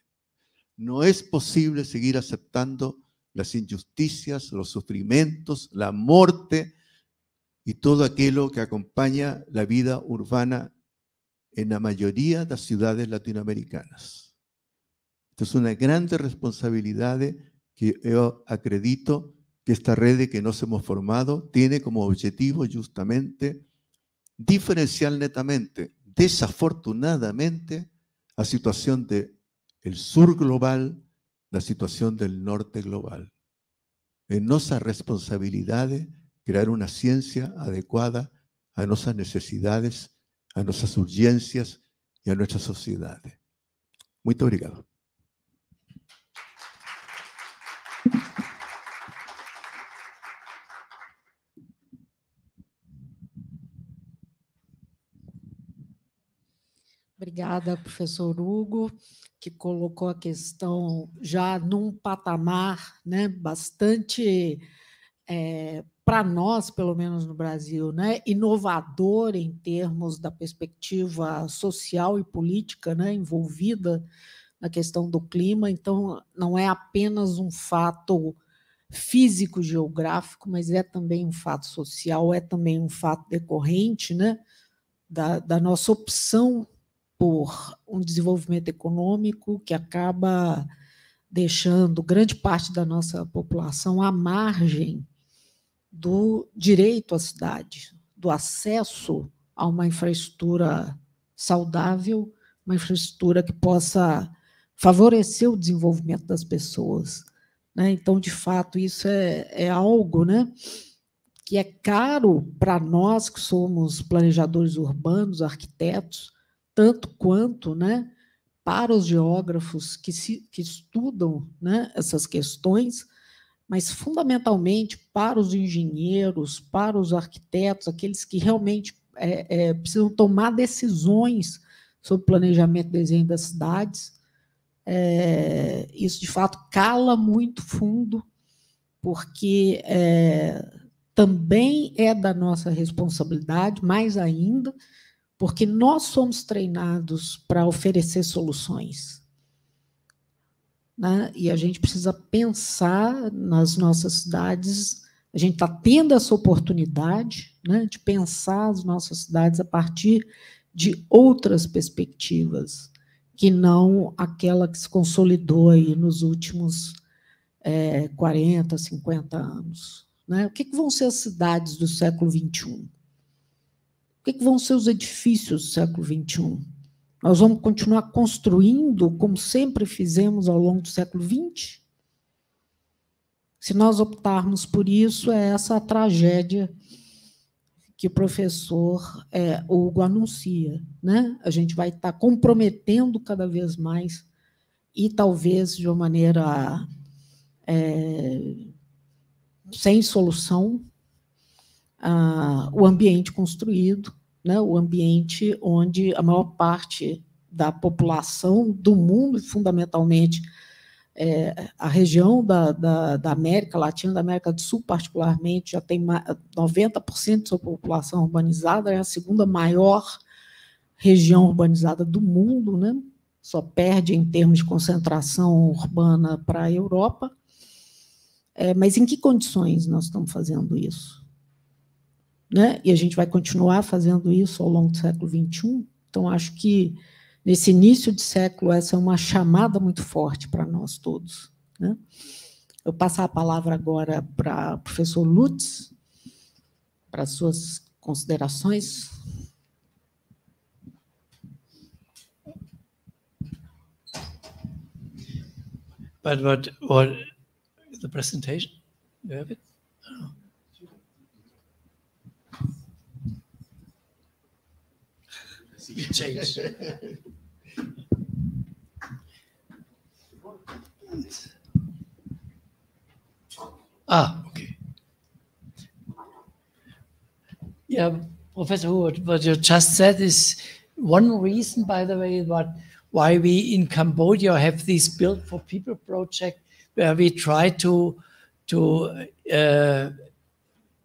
No es posible seguir aceptando las injusticias, los sufrimientos, la muerte y todo aquello que acompaña la vida urbana en la mayoría de las ciudades latinoamericanas. esto es una gran responsabilidad que yo acredito que esta red que nos hemos formado tiene como objetivo justamente diferencial netamente, desafortunadamente, la situación del el sur global, la situación del norte global. En nuestras responsabilidades, crear una ciencia adecuada a nuestras necesidades, a nuestras urgencias y a nuestras sociedades. Muy obrigado. Obrigada, professor Hugo, que colocou a questão já num patamar né, bastante, é, para nós, pelo menos no Brasil, né, inovador em termos da perspectiva social e política né, envolvida na questão do clima. Então, não é apenas um fato físico geográfico, mas é também um fato social, é também um fato decorrente né, da, da nossa opção por um desenvolvimento econômico que acaba deixando grande parte da nossa população à margem do direito à cidade, do acesso a uma infraestrutura saudável, uma infraestrutura que possa favorecer o desenvolvimento das pessoas. Né? Então, de fato, isso é, é algo né, que é caro para nós que somos planejadores urbanos, arquitetos, tanto quanto né, para os geógrafos que, se, que estudam né, essas questões, mas fundamentalmente para os engenheiros, para os arquitetos, aqueles que realmente é, é, precisam tomar decisões sobre planejamento e desenho das cidades. É, isso de fato cala muito fundo, porque é, também é da nossa responsabilidade, mais ainda, porque nós somos treinados para oferecer soluções. Né? E a gente precisa pensar nas nossas cidades. A gente está tendo essa oportunidade né, de pensar as nossas cidades a partir de outras perspectivas, que não aquela que se consolidou aí nos últimos é, 40, 50 anos. Né? O que, que vão ser as cidades do século XXI? que, que vão ser os edifícios do século XXI? Nós vamos continuar construindo como sempre fizemos ao longo do século XX? Se nós optarmos por isso, é essa a tragédia que o professor é, Hugo anuncia. Né? A gente vai estar tá comprometendo cada vez mais e talvez de uma maneira é, sem solução a, ah, o ambiente construído né, o ambiente onde a maior parte da população do mundo, fundamentalmente é, a região da, da, da, América Latina, da América do Sul, particularmente, já tem 90% de sua população urbanizada, é a segunda maior região urbanizada do mundo, né? só perde em termos de concentração urbana para a Europa. É, mas em que condições nós estamos fazendo isso? né? e a gente vai continuar fazendo isso ao longo do século XXI. Então, acho que nesse início de século, essa é uma chamada muito forte para nós todos. Né? Eu passo a palavra agora para o professor Lutz, para suas considerações. But what, what the presentation? You have it? you change. ah, okay. Yeah, Professor Howard, what you just said is one reason, by the way, what why we in Cambodia have this Build for People project, where we try to to uh,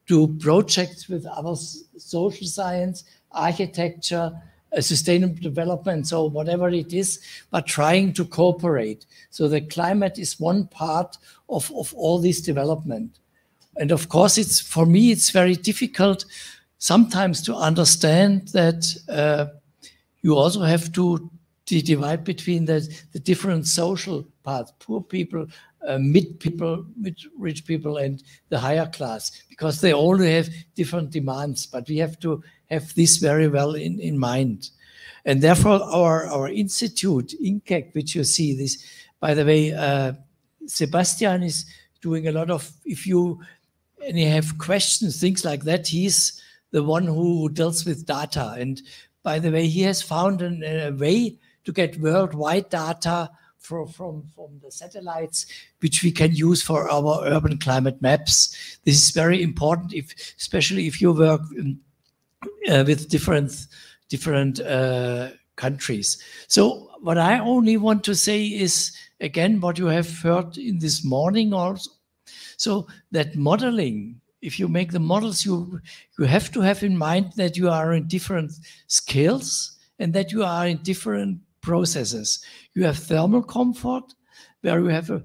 do projects with other social science, architecture, sustainable development, so whatever it is, but trying to cooperate. So the climate is one part of, of all this development. And of course, it's for me, it's very difficult sometimes to understand that uh, you also have to divide between the, the different social parts, poor people, uh, mid people, mid rich people, and the higher class, because they all have different demands. But we have to have this very well in, in mind. And therefore, our, our institute, INCAC, which you see this, by the way, uh, Sebastian is doing a lot of, if you and you have questions, things like that, he's the one who deals with data. And by the way, he has found an, a way to get worldwide data for, from, from the satellites, which we can use for our urban climate maps. This is very important, if, especially if you work in uh, with different different uh, countries. So what I only want to say is again what you have heard in this morning also. So that modeling, if you make the models, you you have to have in mind that you are in different scales and that you are in different processes. You have thermal comfort, where you have a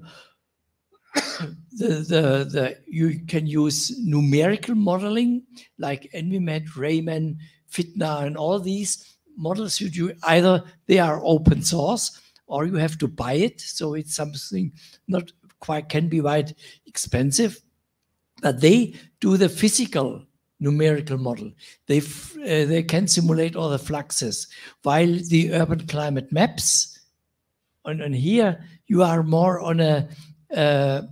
the, the, the, you can use numerical modeling like Envimed, Rayman, Fitna, and all these models you do. Either they are open source or you have to buy it. So it's something not quite can be quite expensive, but they do the physical numerical model. They uh, they can simulate all the fluxes, while the urban climate maps, and, and here you are more on a uh,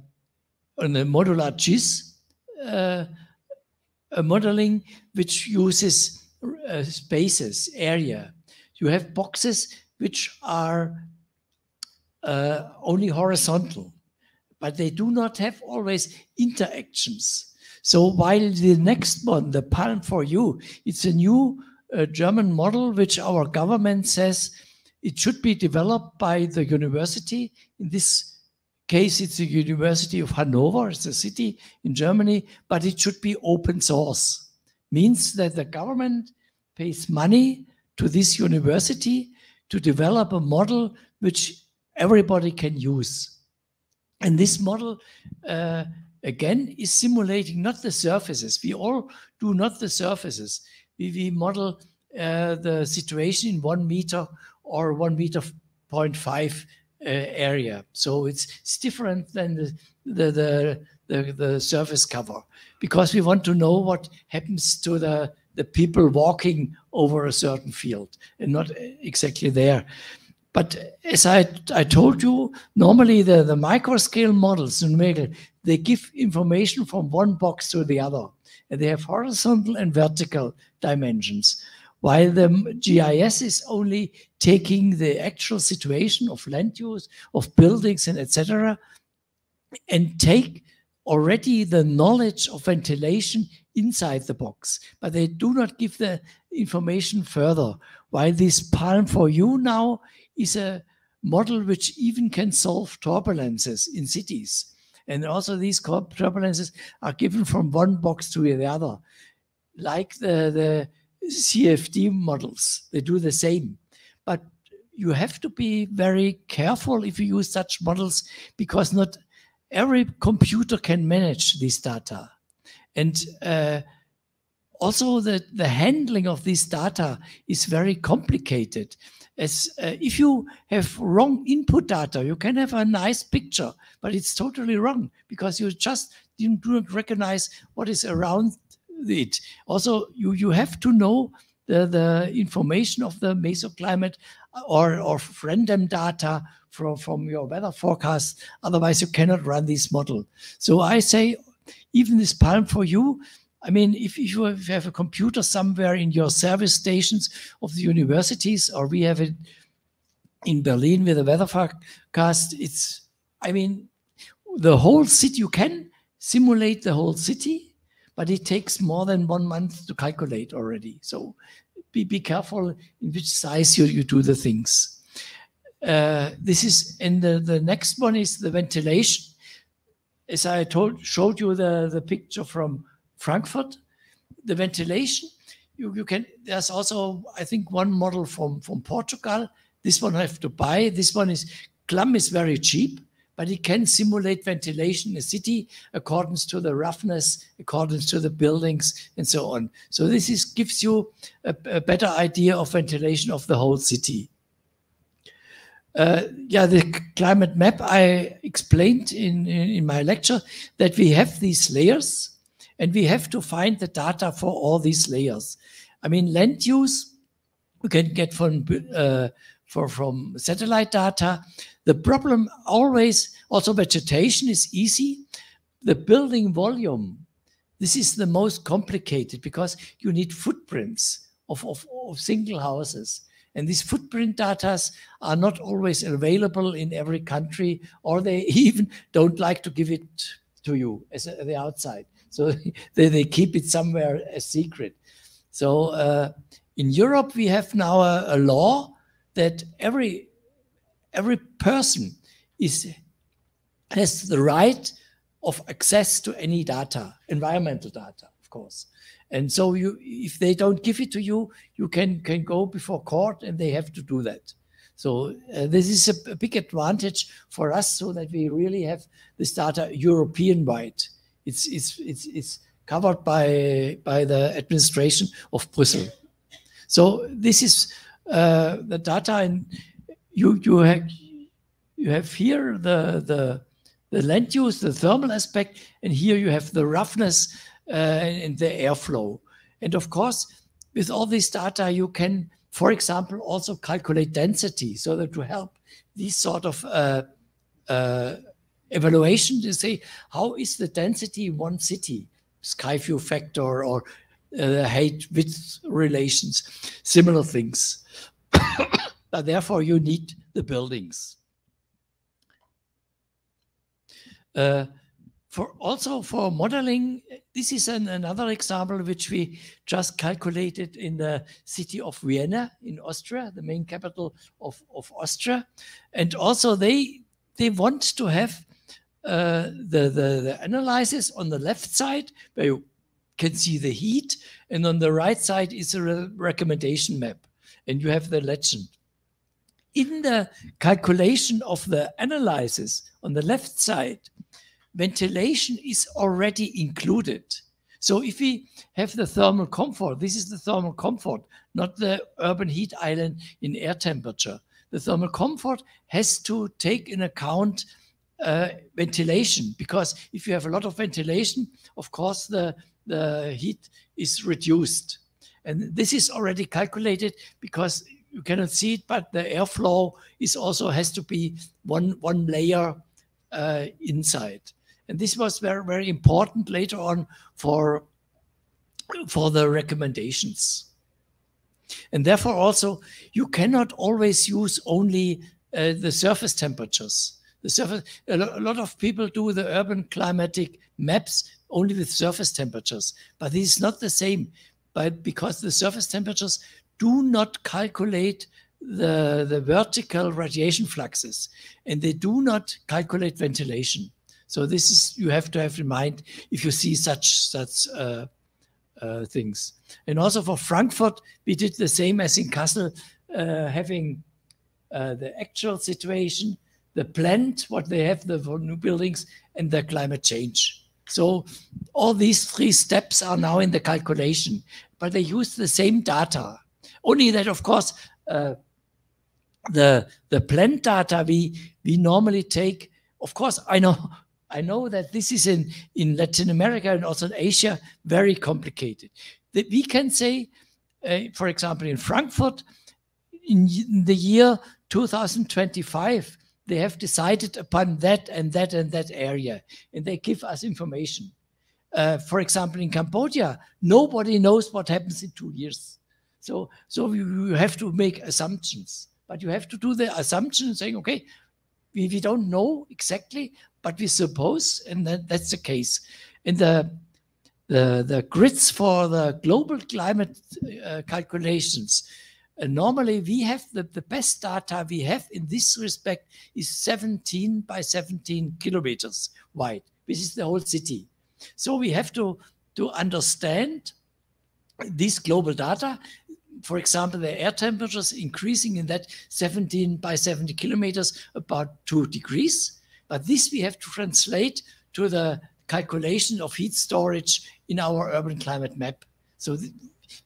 on the modular GIS uh, modeling, which uses uh, spaces, area. You have boxes which are uh, only horizontal, but they do not have always interactions. So while the next one, the Palm for you, it's a new uh, German model which our government says it should be developed by the university in this case, it's the University of Hanover, it's a city in Germany, but it should be open source. Means that the government pays money to this university to develop a model which everybody can use. And this model, uh, again, is simulating not the surfaces. We all do not the surfaces. We, we model uh, the situation in one meter or one meter point five uh, area. So it's, it's different than the, the, the, the, the surface cover because we want to know what happens to the, the people walking over a certain field and not exactly there. But as I, I told you, normally the, the microscale models, in Megal, they give information from one box to the other. And they have horizontal and vertical dimensions while the GIS is only taking the actual situation of land use, of buildings and etc., and take already the knowledge of ventilation inside the box, but they do not give the information further. While this Palm for You now is a model which even can solve turbulences in cities. And also these turbulences are given from one box to the other. Like the, the CFD models. They do the same. But you have to be very careful if you use such models because not every computer can manage this data. And uh, also the, the handling of this data is very complicated. As uh, if you have wrong input data, you can have a nice picture, but it's totally wrong because you just didn't, not recognize what is around it. Also, you, you have to know the, the information of the mesoclimate uh, or, or random data from, from your weather forecast. Otherwise, you cannot run this model. So I say, even this palm for you, I mean, if you have a computer somewhere in your service stations of the universities, or we have it in Berlin with the weather forecast, it's, I mean, the whole city, you can simulate the whole city but it takes more than one month to calculate already. So be, be careful in which size you, you do the things. Uh, this is, and the, the next one is the ventilation. As I told, showed you the, the picture from Frankfurt, the ventilation, you, you can, there's also, I think, one model from, from Portugal. This one I have to buy. This one is, Clum is very cheap but it can simulate ventilation in a city according to the roughness, according to the buildings, and so on. So this is, gives you a, a better idea of ventilation of the whole city. Uh, yeah, the climate map I explained in, in, in my lecture that we have these layers and we have to find the data for all these layers. I mean, land use, you can get from uh, for, from satellite data. The problem always, also vegetation is easy. The building volume, this is the most complicated because you need footprints of, of, of single houses. And these footprint data are not always available in every country, or they even don't like to give it to you as a, the outside. So they, they keep it somewhere a secret. So uh, in Europe, we have now a, a law that every every person is has the right of access to any data, environmental data, of course. And so you, if they don't give it to you, you can, can go before court and they have to do that. So uh, this is a, a, big advantage for us so that we really have this data European wide. It's, it's, it's, it's covered by, by the administration of Brussels. So this is uh, the data in, you you have you have here the the the land use, the thermal aspect, and here you have the roughness uh, and the airflow. And of course, with all these data, you can, for example, also calculate density so that to help these sort of uh, uh, evaluation to say how is the density in one city, sky view factor or uh, height width relations, similar things. but therefore you need the buildings. Uh, for also for modeling, this is an, another example which we just calculated in the city of Vienna in Austria, the main capital of, of Austria. And also they they want to have uh, the, the, the analysis on the left side where you can see the heat and on the right side is a re recommendation map and you have the legend in the calculation of the analysis on the left side, ventilation is already included. So if we have the thermal comfort, this is the thermal comfort, not the urban heat island in air temperature. The thermal comfort has to take in account uh, ventilation because if you have a lot of ventilation, of course, the, the heat is reduced. And this is already calculated because you cannot see it, but the airflow is also has to be one one layer uh, inside. And this was very very important later on for for the recommendations. And therefore also you cannot always use only uh, the surface temperatures. The surface a, lo a lot of people do the urban climatic maps only with surface temperatures, but this is not the same but because the surface temperatures do not calculate the, the vertical radiation fluxes and they do not calculate ventilation. So this is you have to have in mind if you see such such uh, uh, things. And also for Frankfurt, we did the same as in Kassel, uh, having uh, the actual situation, the plant, what they have the for new buildings, and the climate change. So all these three steps are now in the calculation, but they use the same data. Only that, of course, uh, the the plant data we we normally take. Of course, I know I know that this is in in Latin America and also in Asia very complicated. That we can say, uh, for example, in Frankfurt, in, in the year 2025, they have decided upon that and that and that area, and they give us information. Uh, for example, in Cambodia, nobody knows what happens in two years. So, so you have to make assumptions, but you have to do the assumption saying, okay, we, we don't know exactly, but we suppose, and that, that's the case. And the, the, the grids for the global climate uh, calculations, uh, normally we have the, the best data we have in this respect is 17 by 17 kilometers wide, which is the whole city. So we have to, to understand these global data for example, the air temperatures increasing in that 17 by 70 kilometers about two degrees. But this we have to translate to the calculation of heat storage in our urban climate map. So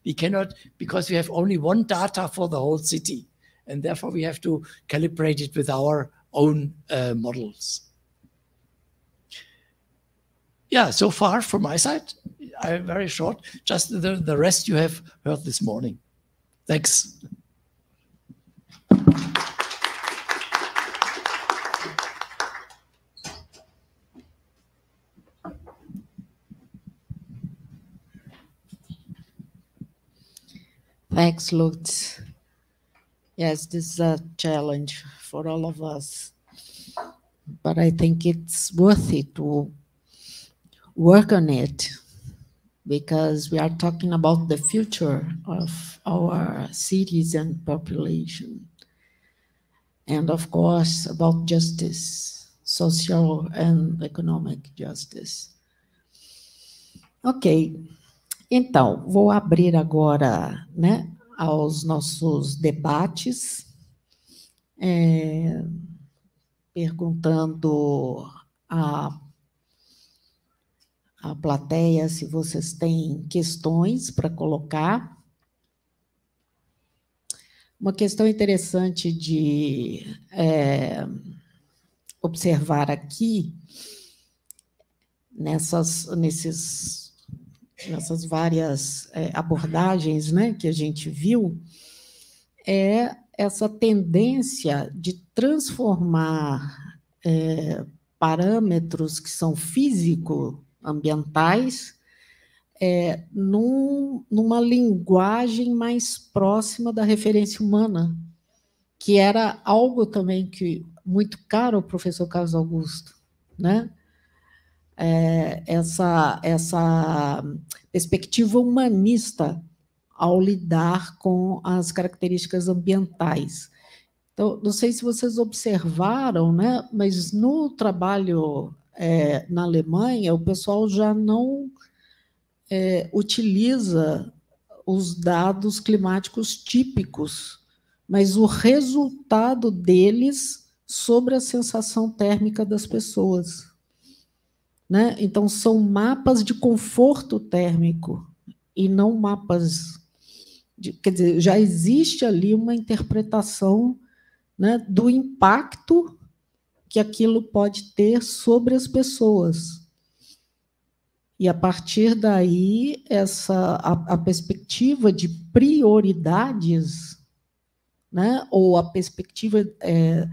we cannot, because we have only one data for the whole city. And therefore we have to calibrate it with our own uh, models. Yeah, so far from my side, I'm very short. Just the, the rest you have heard this morning. Thanks. Thanks, Lutz. Yes, this is a challenge for all of us, but I think it's worth it to work on it because we are talking about the future of our cities and population. And of course, about justice, social and economic justice. Ok, então, vou abrir agora né, aos nossos debates, é, perguntando a a plateia se vocês têm questões para colocar. Uma questão interessante de é, observar aqui, nessas, nesses, nessas várias é, abordagens né, que a gente viu, é essa tendência de transformar é, parâmetros que são físicos ambientais, é, num, numa linguagem mais próxima da referência humana, que era algo também que muito caro ao professor Carlos Augusto, né? É, essa, essa perspectiva humanista ao lidar com as características ambientais. Então, não sei se vocês observaram, né, mas no trabalho é, na Alemanha, o pessoal já não é, utiliza os dados climáticos típicos, mas o resultado deles sobre a sensação térmica das pessoas. Né? Então, são mapas de conforto térmico e não mapas. De, quer dizer, já existe ali uma interpretação né, do impacto que aquilo pode ter sobre as pessoas. E a partir daí, essa a, a perspectiva de prioridades, né, ou a perspectiva é,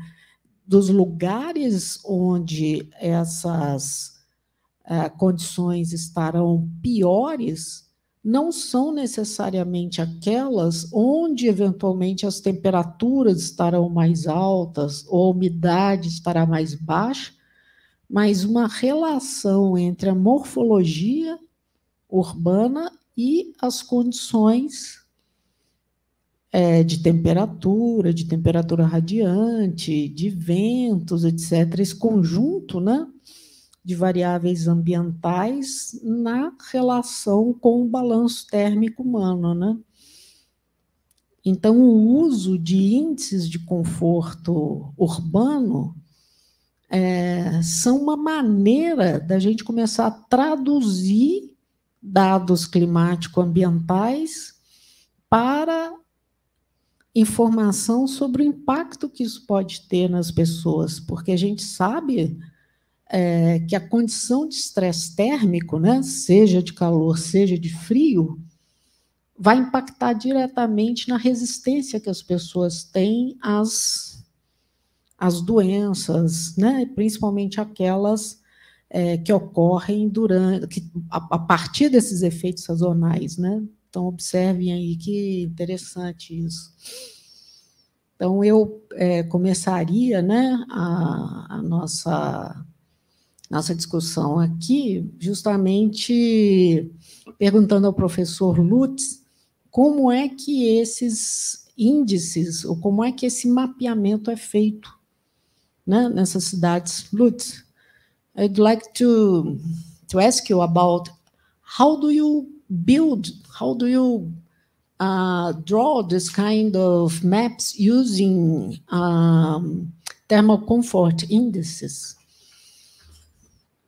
dos lugares onde essas é, condições estarão piores, não são necessariamente aquelas onde eventualmente as temperaturas estarão mais altas ou a umidade estará mais baixa, mas uma relação entre a morfologia urbana e as condições é, de temperatura, de temperatura radiante, de ventos, etc. Esse conjunto, né? de variáveis ambientais na relação com o balanço térmico humano, né? Então, o uso de índices de conforto urbano é, são uma maneira da gente começar a traduzir dados climático-ambientais para informação sobre o impacto que isso pode ter nas pessoas, porque a gente sabe é, que a condição de estresse térmico, né, seja de calor, seja de frio, vai impactar diretamente na resistência que as pessoas têm às, às doenças, né? principalmente aquelas é, que ocorrem durante, que, a, a, partir desses efeitos sazonais. Né? Então, observem aí que interessante isso. Então, eu é, começaria né, a, a nossa nossa discussão aqui, justamente perguntando ao professor Lutz como é que esses índices, ou como é que esse mapeamento é feito né, nessas cidades. Lutz, I'd like to, to ask you about how do you build, how do you uh, draw this kind of maps using um, thermal comfort indices?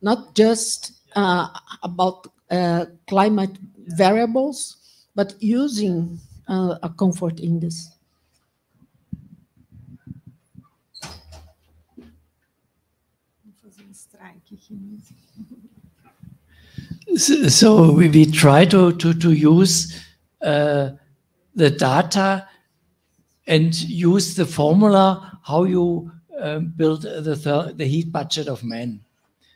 not just uh, about uh, climate variables, but using uh, a comfort index. So we, we try to, to, to use uh, the data and use the formula how you um, build the, the heat budget of men.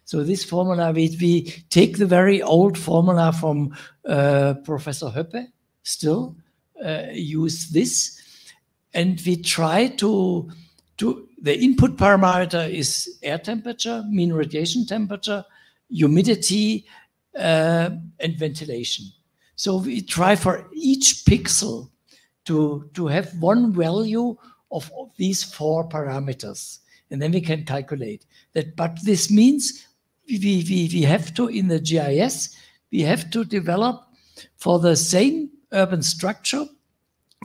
So this formula, we, we take the very old formula from uh, Professor Höppe, still uh, use this, and we try to, to, the input parameter is air temperature, mean radiation temperature, humidity, uh, and ventilation. So we try for each pixel to, to have one value of, of these four parameters. And then we can calculate that. But this means we, we, we have to, in the GIS, we have to develop for the same urban structure,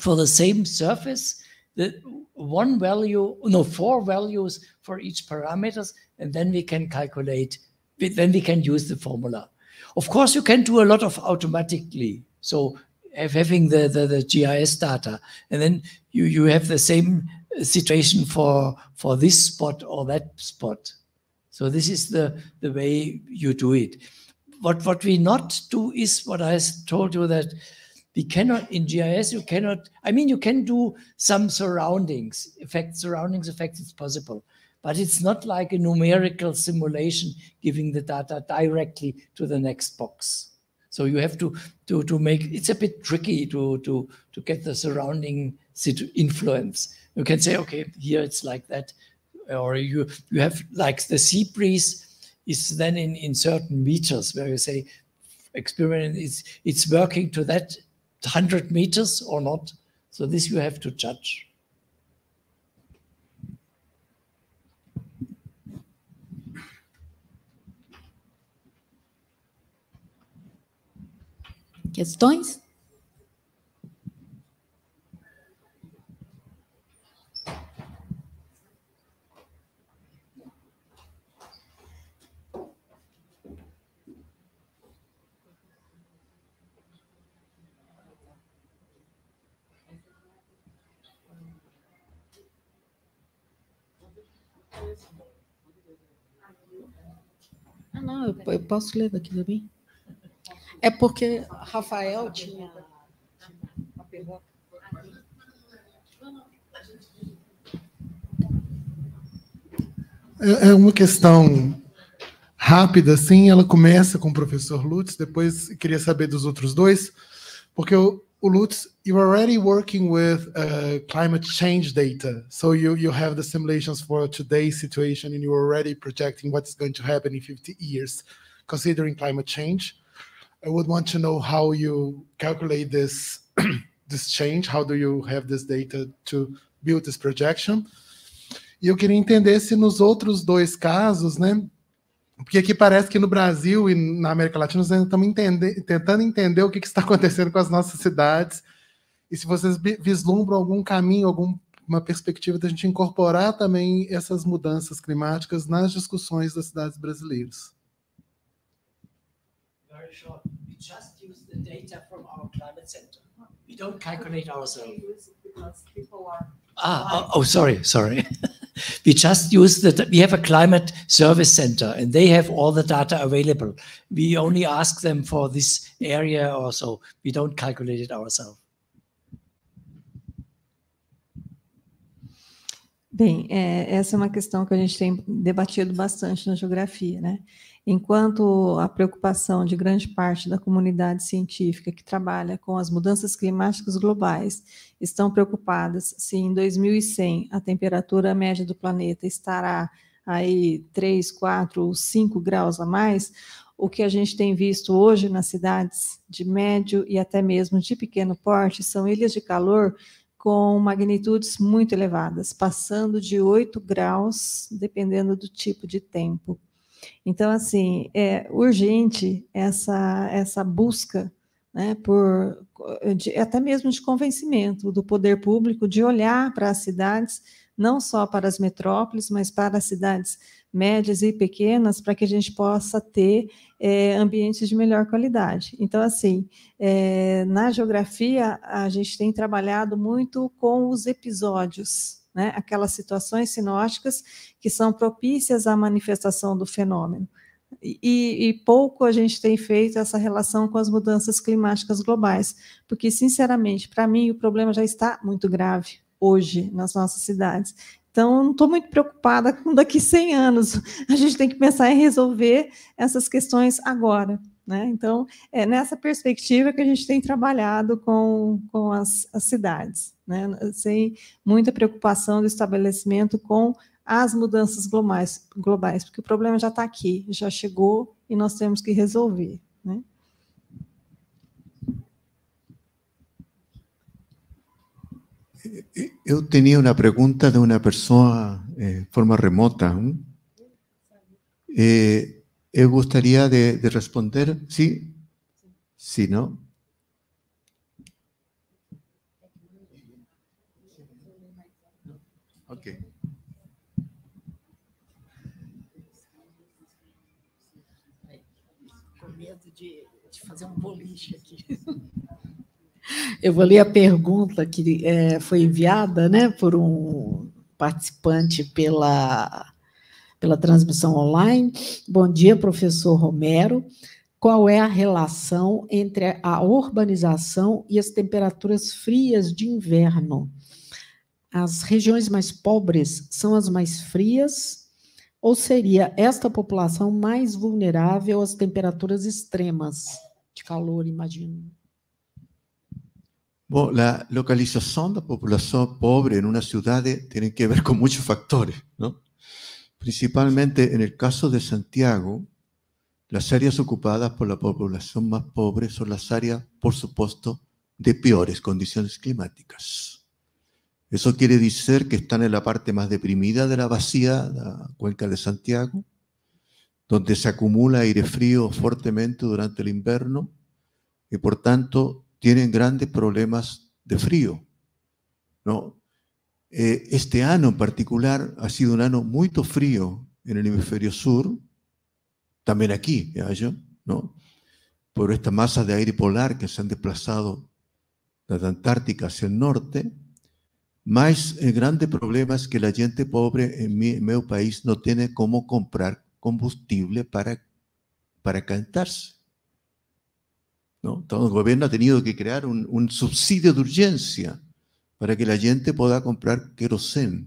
for the same surface, the one value, no, four values for each parameters, and then we can calculate, then we can use the formula. Of course, you can do a lot of automatically. So having the, the, the GIS data, and then you, you have the same situation for, for this spot or that spot. So this is the, the way you do it. What, what we not do is what I told you that we cannot in GIS, you cannot, I mean, you can do some surroundings, effect, surroundings effects, it's possible, but it's not like a numerical simulation giving the data directly to the next box. So you have to, to, to make, it's a bit tricky to, to, to get the surrounding influence. You can say, okay, here it's like that, or you you have like the sea breeze is then in in certain meters where you say experiment it's it's working to that 100 meters or not so this you have to judge questões Ah, não, eu, eu posso ler daqui também? É porque Rafael tinha uma pergunta. É, é uma questão rápida, assim. Ela começa com o professor Lutz, depois queria saber dos outros dois, porque eu Lutz, you're already working with uh, climate change data. So you, you have the simulations for today's situation and you're already projecting what's going to happen in 50 years, considering climate change. I would want to know how you calculate this, this change. How do you have this data to build this projection? E eu queria entender se nos outros dois casos, né, Porque aqui parece que no Brasil e na América Latina nós estamos entender, tentando entender o que, que, está acontecendo com as nossas cidades. E se vocês vislumbram algum caminho, alguma perspectiva da gente incorporar também essas mudanças climáticas nas discussões das cidades brasileiras. Very short. We just use the data from our climate center. We don't calculate ourselves. Ah, oh, oh sorry, sorry. we just use the, we have a climate service center and they have all the data available. We only ask them for this area or so. We don't calculate it ourselves. Bem, é, essa é uma questão que a gente tem debatido bastante na geografia, né? Enquanto a preocupação de grande parte da comunidade científica que trabalha com as mudanças climáticas globais estão preocupadas se em 2100 a temperatura média do planeta estará aí 3, 4 ou 5 graus a mais, o que a gente tem visto hoje nas cidades de médio e até mesmo de pequeno porte são ilhas de calor com magnitudes muito elevadas, passando de 8 graus, dependendo do tipo de tempo. Então, assim, é urgente essa, essa busca né, por de, até mesmo de convencimento do poder público de olhar para as cidades, não só para as metrópoles, mas para as cidades médias e pequenas, para que a gente possa ter é, ambientes de melhor qualidade. Então, assim, é, na geografia, a gente tem trabalhado muito com os episódios, né, aquelas situações sinóticas que são propícias à manifestação do fenômeno. E, e, pouco a gente tem feito essa relação com as mudanças climáticas globais, porque, sinceramente, para mim, o problema já está muito grave hoje nas nossas cidades. Então, não estou muito preocupada com daqui 100 anos. A gente tem que pensar em resolver essas questões agora. Né? Então, é nessa perspectiva que a gente tem trabalhado com, com as, as cidades né, sem muita preocupação do estabelecimento com as mudanças globais, globais porque o problema já está aqui, já chegou e nós temos que resolver. Né? Eu tinha uma pergunta de uma pessoa eh, de forma remota. Eh, eu gostaria de, de responder. Sim? Sim, não? Eu vou ler a pergunta que é, foi enviada né, por um participante pela, pela transmissão online. Bom dia, professor Romero. Qual é a relação entre a urbanização e as temperaturas frias de inverno? As regiões mais pobres são as mais frias, ou seria esta população mais vulnerável às temperaturas extremas? de calor, imagino. Bueno, la localización de la población pobre en una ciudad tiene que ver con muchos factores, ¿no? Principalmente en el caso de Santiago, las áreas ocupadas por la población más pobre son las áreas, por supuesto, de peores condiciones climáticas. Eso quiere decir que están en la parte más deprimida de la vacía, la cuenca de Santiago, donde se acumula aire frío fuertemente durante el invierno y por tanto tienen grandes problemas de frío. ¿no? Eh, este año en particular ha sido un año muy frío en el hemisferio sur, también aquí, ¿eh, yo, ¿no? por esta masa de aire polar que se han desplazado desde Antártica hacia el norte, más grandes problemas que la gente pobre en mi, en mi país no tiene cómo comprar combustible para, para calentarse. ¿no? Entonces, el gobierno ha tenido que crear un, subsidio de urgencia para que la gente pueda comprar queroseno.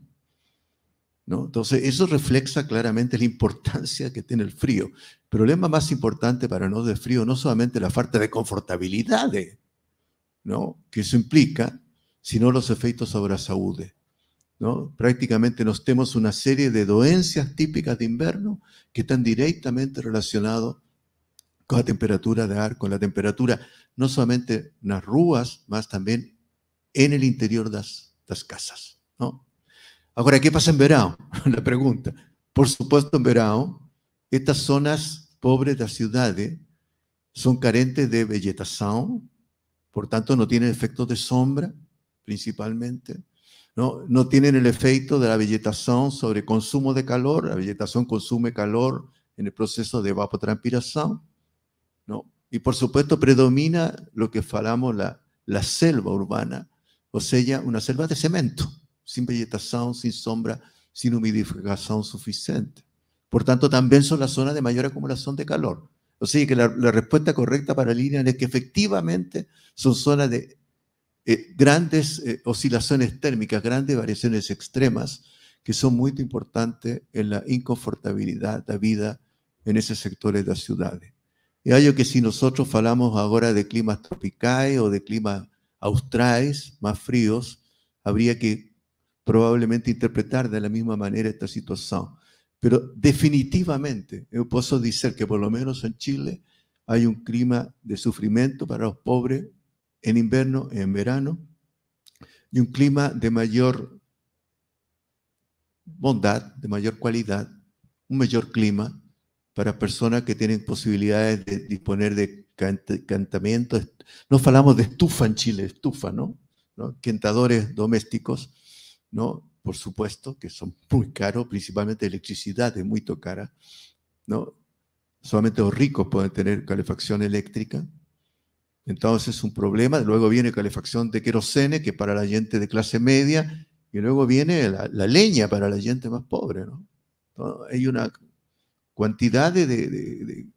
¿no? Entonces, eso refleja claramente la importancia que tiene el frío. El problema más importante para nosotros de frío no solamente la falta de confortabilidad, ¿no? que eso implica, sino los efectos sobre la salud. Prácticamente nos tenemos una serie de doencias típicas de invierno que están directamente relacionadas con la temperatura de aire con la temperatura no solamente en las rúas, más también en el interior de las, casas. Ahora, ¿qué pasa en verano? La pregunta. Por supuesto, en verano, estas zonas pobres de las ciudades son carentes de vegetación, por tanto no tienen efectos de sombra principalmente ¿no? tienen el efecto de la vegetación sobre consumo de calor. La vegetación consume calor en el proceso de evapotranspiración. ¿no? Y por supuesto predomina lo que falamos la, la selva urbana, o sea, una selva de cemento, sin vegetación, sin sombra, sin humidificación suficiente. Por tanto, también son las zonas de mayor acumulación de calor. O sea, que la, respuesta correcta para línea es que efectivamente son zonas de eh, grandes eh, oscilaciones térmicas, grandes variaciones extremas que son muy importantes en la inconfortabilidad la vida en esos sectores de las ciudades. Y algo que si nosotros hablamos ahora de climas tropicales o de climas australes, más fríos, habría que probablemente interpretar de la misma manera esta situación. Pero definitivamente, yo puedo decir que por lo menos en Chile hay un clima de sufrimiento para los pobres en invierno, en verano, y un clima de mayor bondad, de mayor cualidad, un mayor clima para personas que tienen posibilidades de disponer de cantamientos. No hablamos de estufa en Chile, estufa, ¿no? ¿no? Quentadores domésticos, ¿no? Por supuesto, que son muy caros, principalmente electricidad es muy cara, ¿no? Solamente los ricos pueden tener calefacción eléctrica, entonces, es un problema. Luego viene calefacción de querosene, que para la gente de clase media, y luego viene la, leña para la gente más pobre. hay una cantidad de,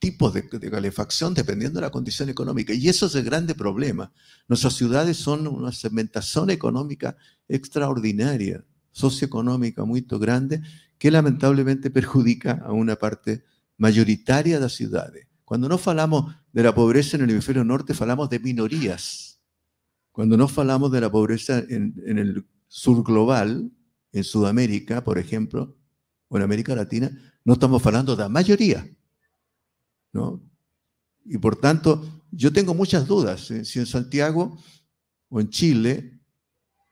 tipos de, calefacción dependiendo de la condición económica. Y eso es el grande problema. Nuestras ciudades son una segmentación económica extraordinaria, socioeconómica muy grande, que lamentablemente perjudica a una parte mayoritaria de las ciudades. Cuando no hablamos de la pobreza en el hemisferio norte hablamos de minorías. Cuando no hablamos de la pobreza en, el sur global, en Sudamérica, por ejemplo, o en América Latina, no estamos hablando de la mayoría. ¿no? Y por tanto, yo tengo muchas dudas ¿eh? si en Santiago o en Chile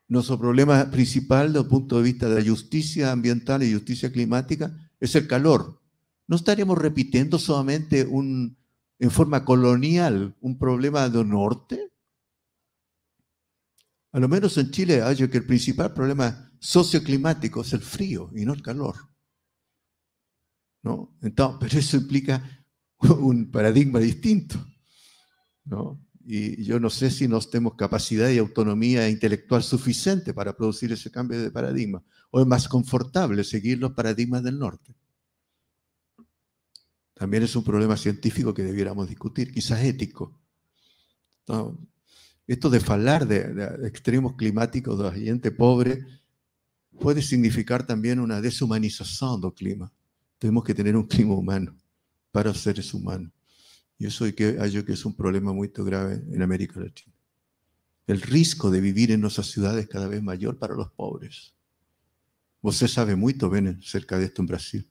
nuestro problema principal desde el punto de vista de la justicia ambiental y justicia climática es el calor. ¿No estaríamos repitiendo solamente un, en forma colonial un problema del norte? A lo menos en Chile hay que el principal problema socioclimático es el frío y no el calor. ¿No? Entonces, pero eso implica un paradigma distinto. ¿no? Y yo no sé si nos tenemos capacidad y autonomía intelectual suficiente para producir ese cambio de paradigma. O es más confortable seguir los paradigmas del norte. También es un problema científico que debiéramos discutir, quizás ético. Esto de hablar de, extremos climáticos, de gente pobre, puede significar también una deshumanización del clima. Tenemos que tener un clima humano para los seres humanos. Y eso que, hay que es un problema muy grave en América Latina. El riesgo de vivir en nuestras ciudades cada vez mayor para los pobres. Usted sabe muy bien acerca de esto en Brasil.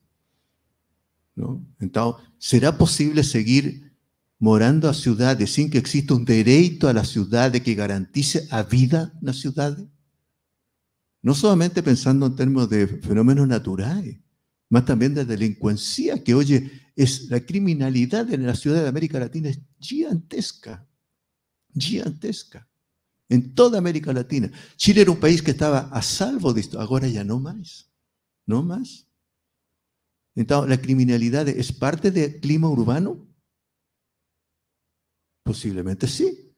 ¿será posible seguir morando a ciudades sin que exista un derecho a la de que garantice a vida la ciudad No solamente pensando en términos de fenómenos naturales, más también de delincuencia, que oye, es la criminalidad en la ciudad de América Latina es gigantesca, gigantesca, en toda América Latina. Chile era un país que estaba a salvo de esto, ahora ya no más, no más. Entonces, ¿la criminalidad es parte del clima urbano? Posiblemente sí.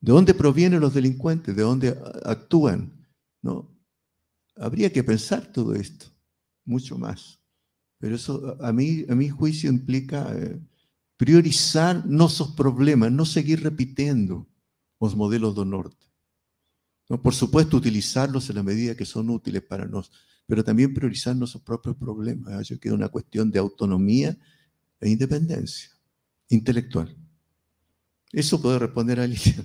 ¿De dónde provienen los delincuentes? ¿De dónde actúan? ¿No? Habría que pensar todo esto, mucho más. Pero eso, a, a mi juicio, implica eh, priorizar nuestros problemas, no seguir repitiendo los modelos del norte. ¿No? Por supuesto, utilizarlos en la medida que son útiles para nosotros pero también priorizar nuestros propios problemas. ¿eh? Yo creo que una cuestión de autonomía e independencia intelectual. Eso puede responder a ¿Más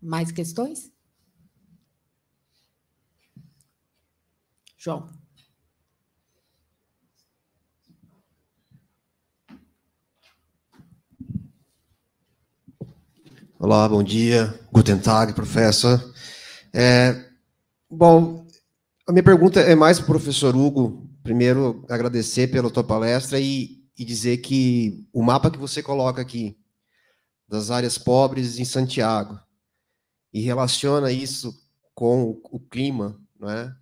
más questões? João. Olá, bom dia. Guten Tag, professor. É, bom, a minha pergunta é mais para o professor Hugo. Primeiro, agradecer pela tua palestra e, e dizer que o mapa que você coloca aqui das áreas pobres em Santiago e relaciona isso com o, clima, não é?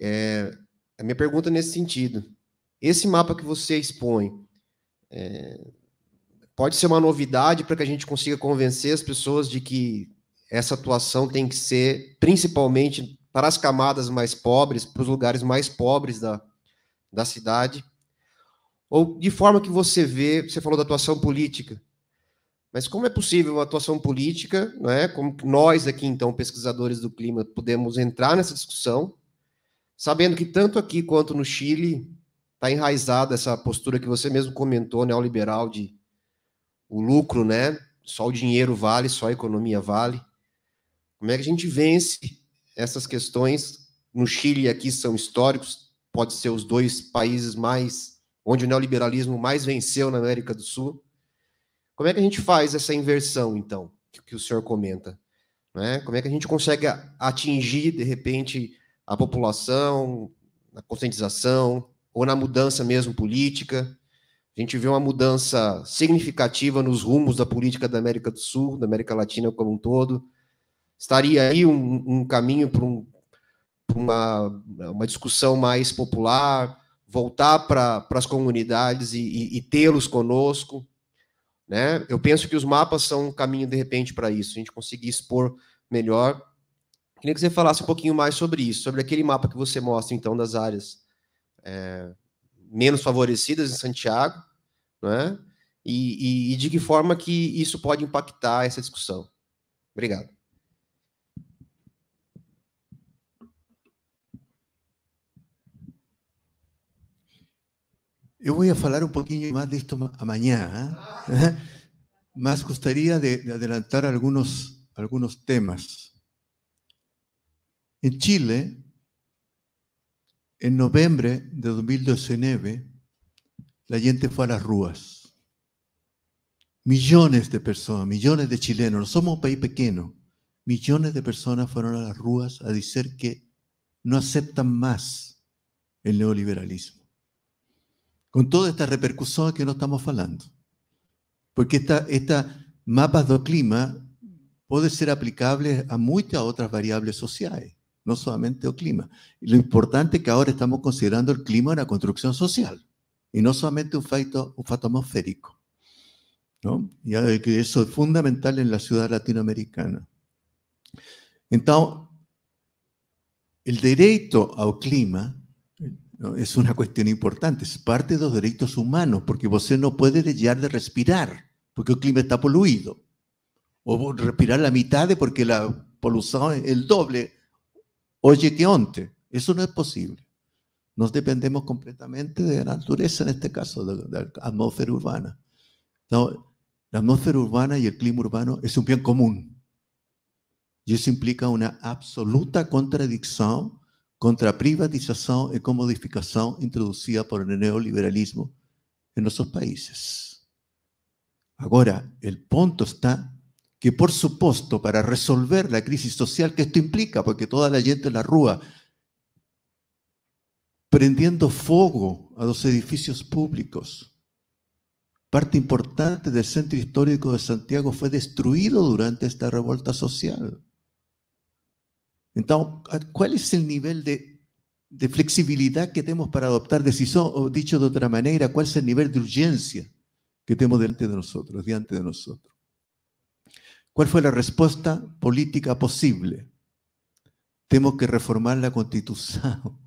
é? é? A minha pergunta nesse sentido. Esse mapa que você expõe, é, pode ser uma novidade para que a gente consiga convencer as pessoas de que essa atuação tem que ser principalmente para as camadas mais pobres, para os lugares mais pobres da, da cidade? Ou de forma que você vê, você falou da atuação política, mas como é possível uma atuação política, né? como nós aqui, então, pesquisadores do clima, podemos entrar nessa discussão, sabendo que tanto aqui quanto no Chile está enraizada essa postura que você mesmo comentou, neoliberal, de o lucro, né? Só o dinheiro vale, só a economia vale. Como é que a gente vence essas questões? No Chile aqui são históricos, pode ser os dois países mais onde o neoliberalismo mais venceu na América do Sul. Como é que a gente faz essa inversão, então, que o senhor comenta? Né? Como é que a gente consegue atingir, de repente, a população, na conscientização, ou na mudança mesmo política? A gente vê uma mudança significativa nos rumos da política da América do Sul, da América Latina como um todo. Estaria aí um, um caminho para um, uma, uma discussão mais popular, voltar para as comunidades e, e, e tê-los conosco. Né? Eu penso que os mapas são um caminho, de repente, para isso, a gente conseguir expor melhor. Queria que você falasse um pouquinho mais sobre isso, sobre aquele mapa que você mostra, então, das áreas é, menos favorecidas em Santiago, né? E, e, e de que forma que isso pode impactar essa discussão. Obrigado. Eu vou falar um pouquinho mais disto amanhã, ¿eh? mas gostaria de, de, adelantar alguns temas. Em Chile, En noviembre de 2019, la gente fue a las ruas. Millones de personas, millones de chilenos, no somos un país pequeño, millones de personas fueron a las ruas a decir que no aceptan más el neoliberalismo. Con toda esta repercusión que no estamos hablando. Porque esta, esta mapas do clima puede ser aplicable a muchas otras variables sociales no solamente el clima. lo importante es que ahora estamos considerando el clima en la construcción social y no solamente un factor, un atmosférico. ¿no? Y eso es fundamental en la ciudad latinoamericana. Entonces, el derecho al clima es una cuestión importante, es parte de los derechos humanos, porque usted no puede dejar de respirar, porque el clima está poluido. O respirar la mitad de porque la polución es el doble Oye, que onte. Eso no es posible. Nos dependemos completamente de la naturaleza, en este caso, de, la atmósfera urbana. la atmósfera urbana y el clima urbano es un bien común. Y eso implica una absoluta contradicción contra privatización y comodificación introducida por el neoliberalismo en nuestros países. Ahora, el punto está que por supuesto para resolver la crisis social que esto implica, porque toda la gente en la rúa prendiendo fuego a los edificios públicos. Parte importante del centro histórico de Santiago fue destruido durante esta revuelta social. Entonces, ¿cuál es el nivel de, flexibilidad que tenemos para adoptar decisión? dicho de otra manera, ¿cuál es el nivel de urgencia que tenemos delante de nosotros, diante de nosotros? ¿Cuál fue la respuesta política posible? Tenemos que reformar la constitución,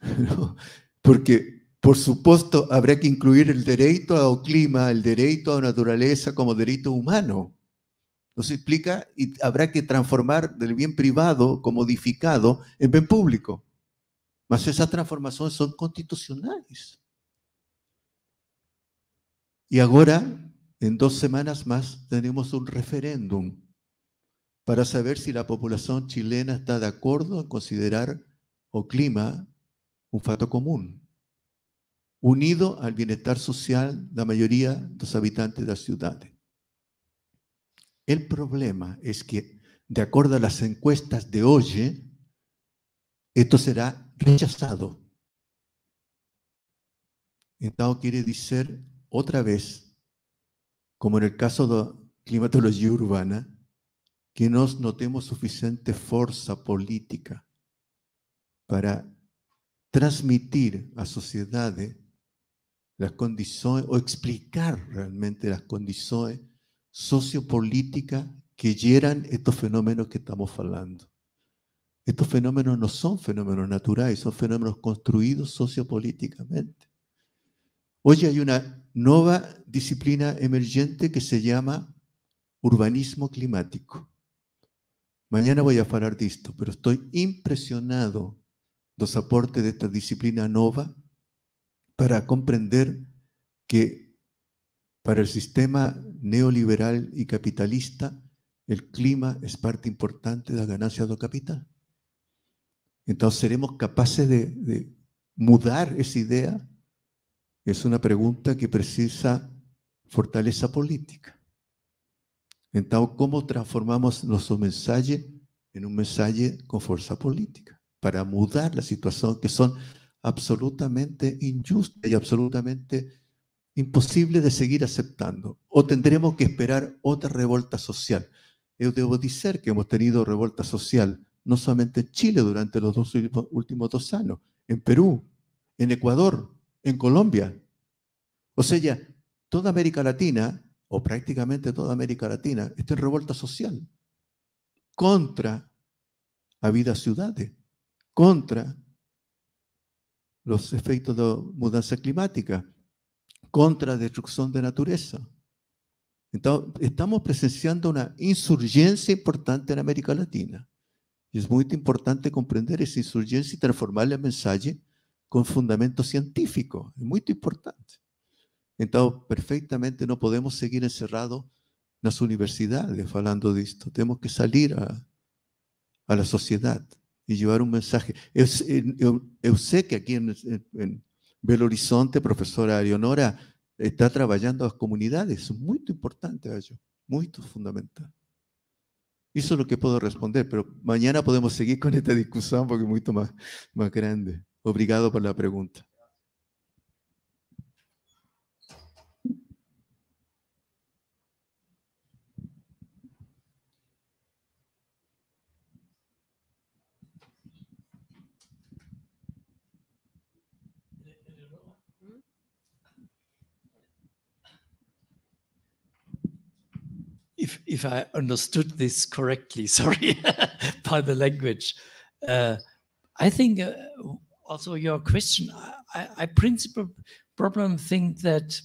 porque por supuesto habrá que incluir el derecho al clima, el derecho a la naturaleza como derecho humano. se explica y habrá que transformar del bien privado comodificado en bien público. Mas esas transformaciones son constitucionales. Y ahora en dos semanas más tenemos un referéndum para saber si la población chilena está de acuerdo en considerar o clima un fato común, unido al bienestar social de la mayoría de los habitantes de la ciudad. El problema es que, de acuerdo a las encuestas de hoy, esto será rechazado. Entonces quiere decir otra vez como en el caso de climatología urbana, que no notemos suficiente fuerza política para transmitir a sociedades las condiciones o explicar realmente las condiciones sociopolíticas que hieran estos fenómenos que estamos hablando. Estos fenómenos no son fenómenos naturales, son fenómenos construidos sociopolíticamente. Hoy hay una nueva disciplina emergente que se llama urbanismo climático. Mañana voy a hablar de esto, pero estoy impresionado los aportes de esta disciplina nova para comprender que para el sistema neoliberal y capitalista el clima es parte importante de la ganancia do capital. Entonces seremos capaces de mudar esa idea es una pregunta que precisa fortaleza política. Entonces, ¿cómo transformamos nuestro mensaje en un mensaje con fuerza política? Para mudar la situación que son absolutamente injustas y absolutamente imposible de seguir aceptando. O tendremos que esperar otra revolta social. Yo debo decir que hemos tenido revolta social no solamente en Chile durante los dos últimos, últimos dos años, en Perú, en Ecuador, en Colombia. O sea, ya toda América Latina, o prácticamente toda América Latina, está en revuelta social contra la vida ciudades, contra los efectos de mudanza climática, contra destrucción de naturaleza. Entonces, estamos presenciando una insurgencia importante en América Latina. Y es muy importante comprender esa insurgencia y transformarle el mensaje con fundamento científico, es muy importante. Entonces, perfectamente no podemos seguir encerrados en las universidades hablando de esto. Tenemos que salir a, la sociedad y llevar un mensaje. Yo, sé que aquí en, Belo Horizonte, profesora Leonora, está trabajando las comunidades. Es muy importante ello, muy fundamental. Eso es lo que puedo responder, pero mañana podemos seguir con esta discusión porque es mucho más, más grande. Obrigado por la pregunta. If, if I understood this correctly, sorry, by the language, uh, I think uh, also your question, I, I principle problem think that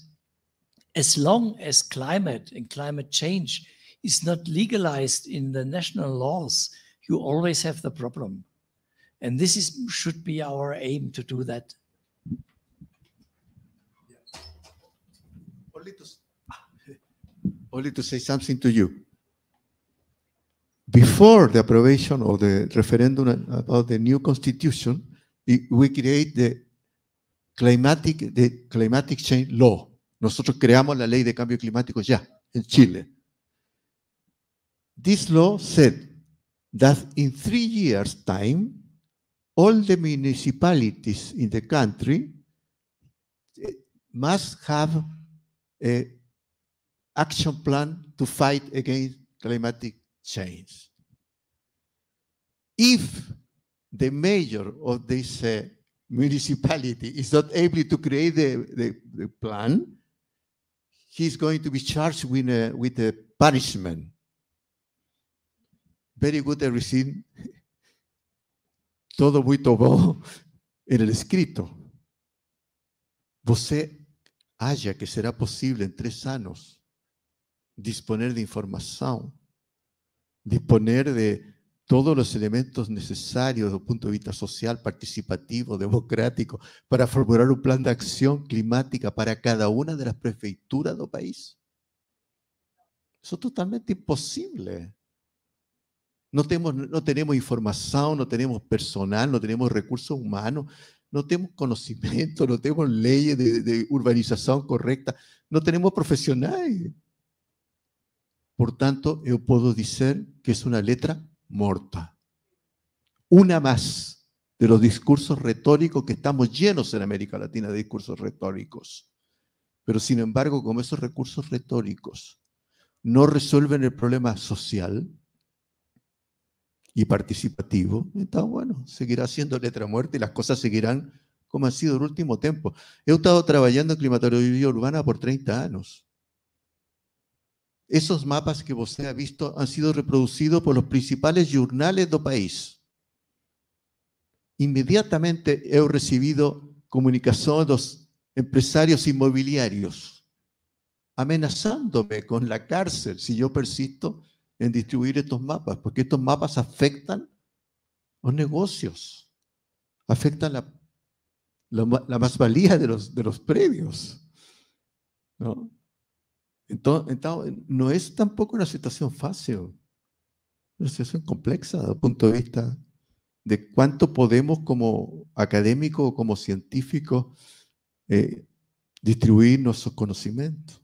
as long as climate and climate change is not legalized in the national laws, you always have the problem. And this is should be our aim to do that. Only to, ah. only to say something to you. Before the approbation of the referendum about the new constitution, we create the climatic, the climatic change law. Nosotros creamos la ley de cambio climático ya, en Chile. This law said that in three years' time, all the municipalities in the country eh, must have a action plan to fight against climatic change. If the mayor of this uh, municipality is not able to create the, the, the plan, he's going to be charged with a, uh, with a punishment. Very good everything. Todo muy tomado en el escrito. Você haya que será posible en tres anos disponer de información, disponer de todos los elementos necesarios desde el punto de vista social, participativo, democrático, para formular un plan de acción climática para cada una de las prefecturas del país. Eso es totalmente imposible. No tenemos, no tenemos información, no tenemos personal, no tenemos recursos humanos, no tenemos conocimiento, no tenemos leyes de, de urbanización correcta, no tenemos profesionales. Por tanto, yo puedo decir que es una letra morta. Una más de los discursos retóricos que estamos llenos en América Latina de discursos retóricos. Pero sin embargo, como esos recursos retóricos no resuelven el problema social y participativo, está bueno, seguirá siendo letra muerta y las cosas seguirán como han sido el último tiempo. He estado trabajando en climatología urbana por 30 años. Esos mapas que usted ha visto han sido reproducidos por los principales jornales del país. Inmediatamente he recibido comunicación de los empresarios inmobiliarios amenazándome con la cárcel si yo persisto en distribuir estos mapas, porque estos mapas afectan los negocios, afectan la, la, más valía de los, de los predios. ¿no? Entonces, no es tampoco una situación fácil, una situación compleja desde el punto de vista de cuánto podemos como académicos o como científicos eh, distribuir nuestros conocimientos.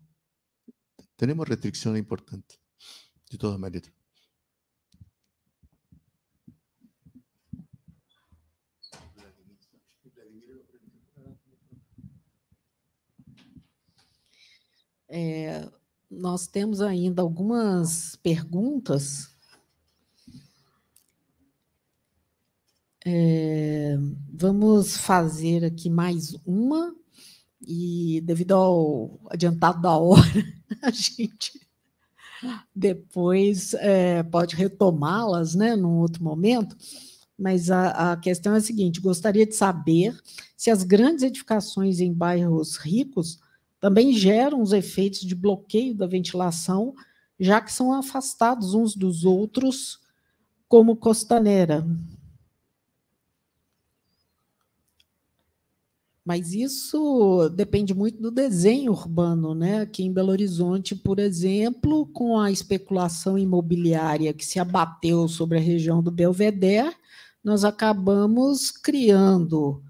Tenemos restricciones importantes, de todas maneras. É, nós temos ainda algumas perguntas. É, vamos fazer aqui mais uma, e devido ao adiantado da hora, a gente depois é, pode retomá-las né, num outro momento. Mas a, a questão é a seguinte: gostaria de saber se as grandes edificações em bairros ricos também geram os efeitos de bloqueio da ventilação, já que são afastados uns dos outros, como costaneira. Mas isso depende muito do desenho urbano, né? Aqui em Belo Horizonte, por exemplo, com a especulação imobiliária que se abateu sobre a região do Belvedere, nós acabamos criando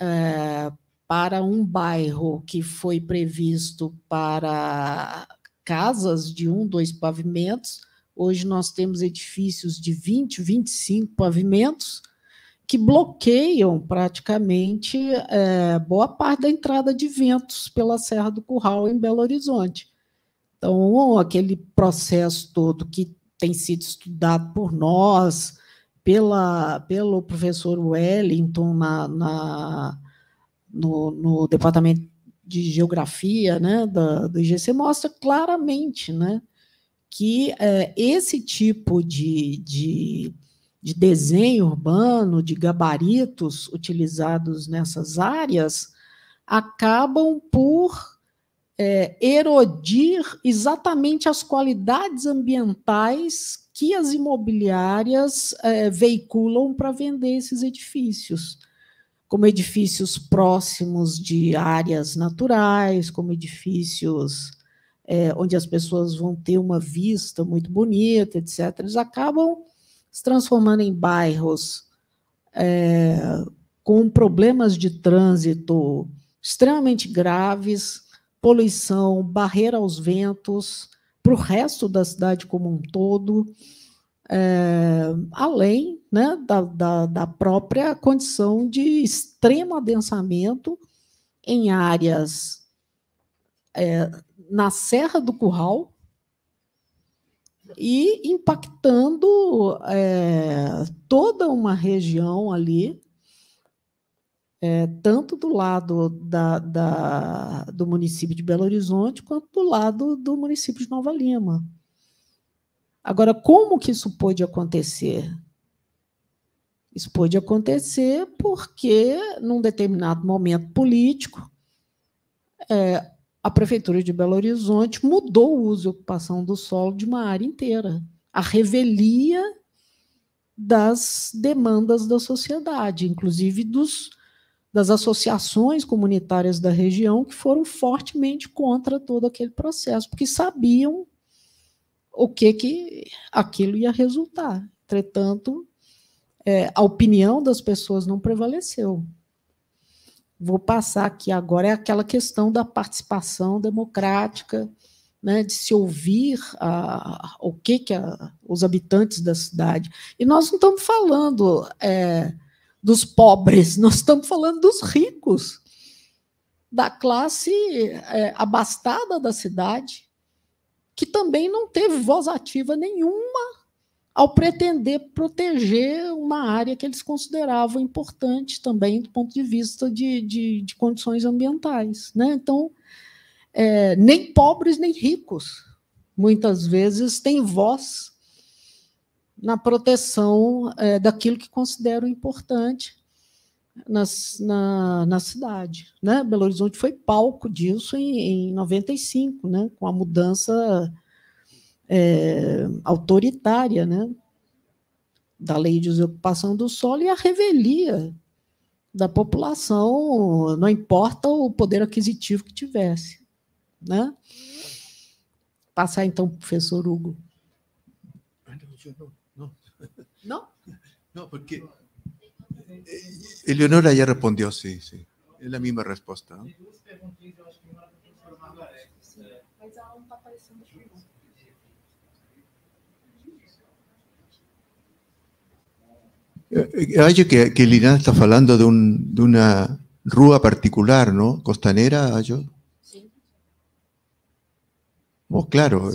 é, para um bairro que foi previsto para casas de um, dois pavimentos. Hoje nós temos edifícios de 20, 25 pavimentos que bloqueiam praticamente é, boa parte da entrada de ventos pela Serra do Curral em Belo Horizonte. Então, aquele processo todo que tem sido estudado por nós, pela, pelo professor Wellington na, na no, no departamento de geografia né, da, do IGC mostra claramente né, que é, esse tipo de, de, de, desenho urbano, de gabaritos utilizados nessas áreas, acabam por é, erodir exatamente as qualidades ambientais que as imobiliárias é, veiculam para vender esses edifícios como edifícios próximos de áreas naturais, como edifícios é, onde as pessoas vão ter uma vista muito bonita, etc. Eles acabam se transformando em bairros é, com problemas de trânsito extremamente graves, poluição, barreira aos ventos, para o resto da cidade como um todo é, além né, da, da, da, própria condição de extremo adensamento em áreas é, na Serra do Curral e impactando é, toda uma região ali, é, tanto do lado da, da, do município de Belo Horizonte quanto do lado do município de Nova Lima. Agora, como que isso pôde acontecer? Isso pôde acontecer porque, num determinado momento político, é, a Prefeitura de Belo Horizonte mudou o uso e ocupação do solo de uma área inteira, a revelia das demandas da sociedade, inclusive dos, das associações comunitárias da região, que foram fortemente contra todo aquele processo, porque sabiam o que que aquilo ia resultar. Entretanto, é, a opinião das pessoas não prevaleceu. Vou passar aqui agora é aquela questão da participação democrática, né, de se ouvir a, o que que a, os habitantes da cidade. E nós não estamos falando é, dos pobres, nós estamos falando dos ricos, da classe é, abastada da cidade que também não teve voz ativa nenhuma ao pretender proteger uma área que eles consideravam importante também do ponto de vista de, de, de condições ambientais. Né? Então, é, nem pobres nem ricos, muitas vezes, têm voz na proteção é, daquilo que consideram importante na, na cidade. Né? Belo Horizonte foi palco disso em, em 95, né? com a mudança é, autoritária né? da lei de desocupação do solo e a revelia da população, não importa o poder aquisitivo que tivesse. Né? Passar então para o professor Hugo. Não? Não, porque Eh, Eleonora ya respondió, sí, sí. Es la misma respuesta. ¿no? Eh, que, que Lina está hablando de, una rúa particular, ¿no? Costanera, Ayo. Sí. Oh, claro.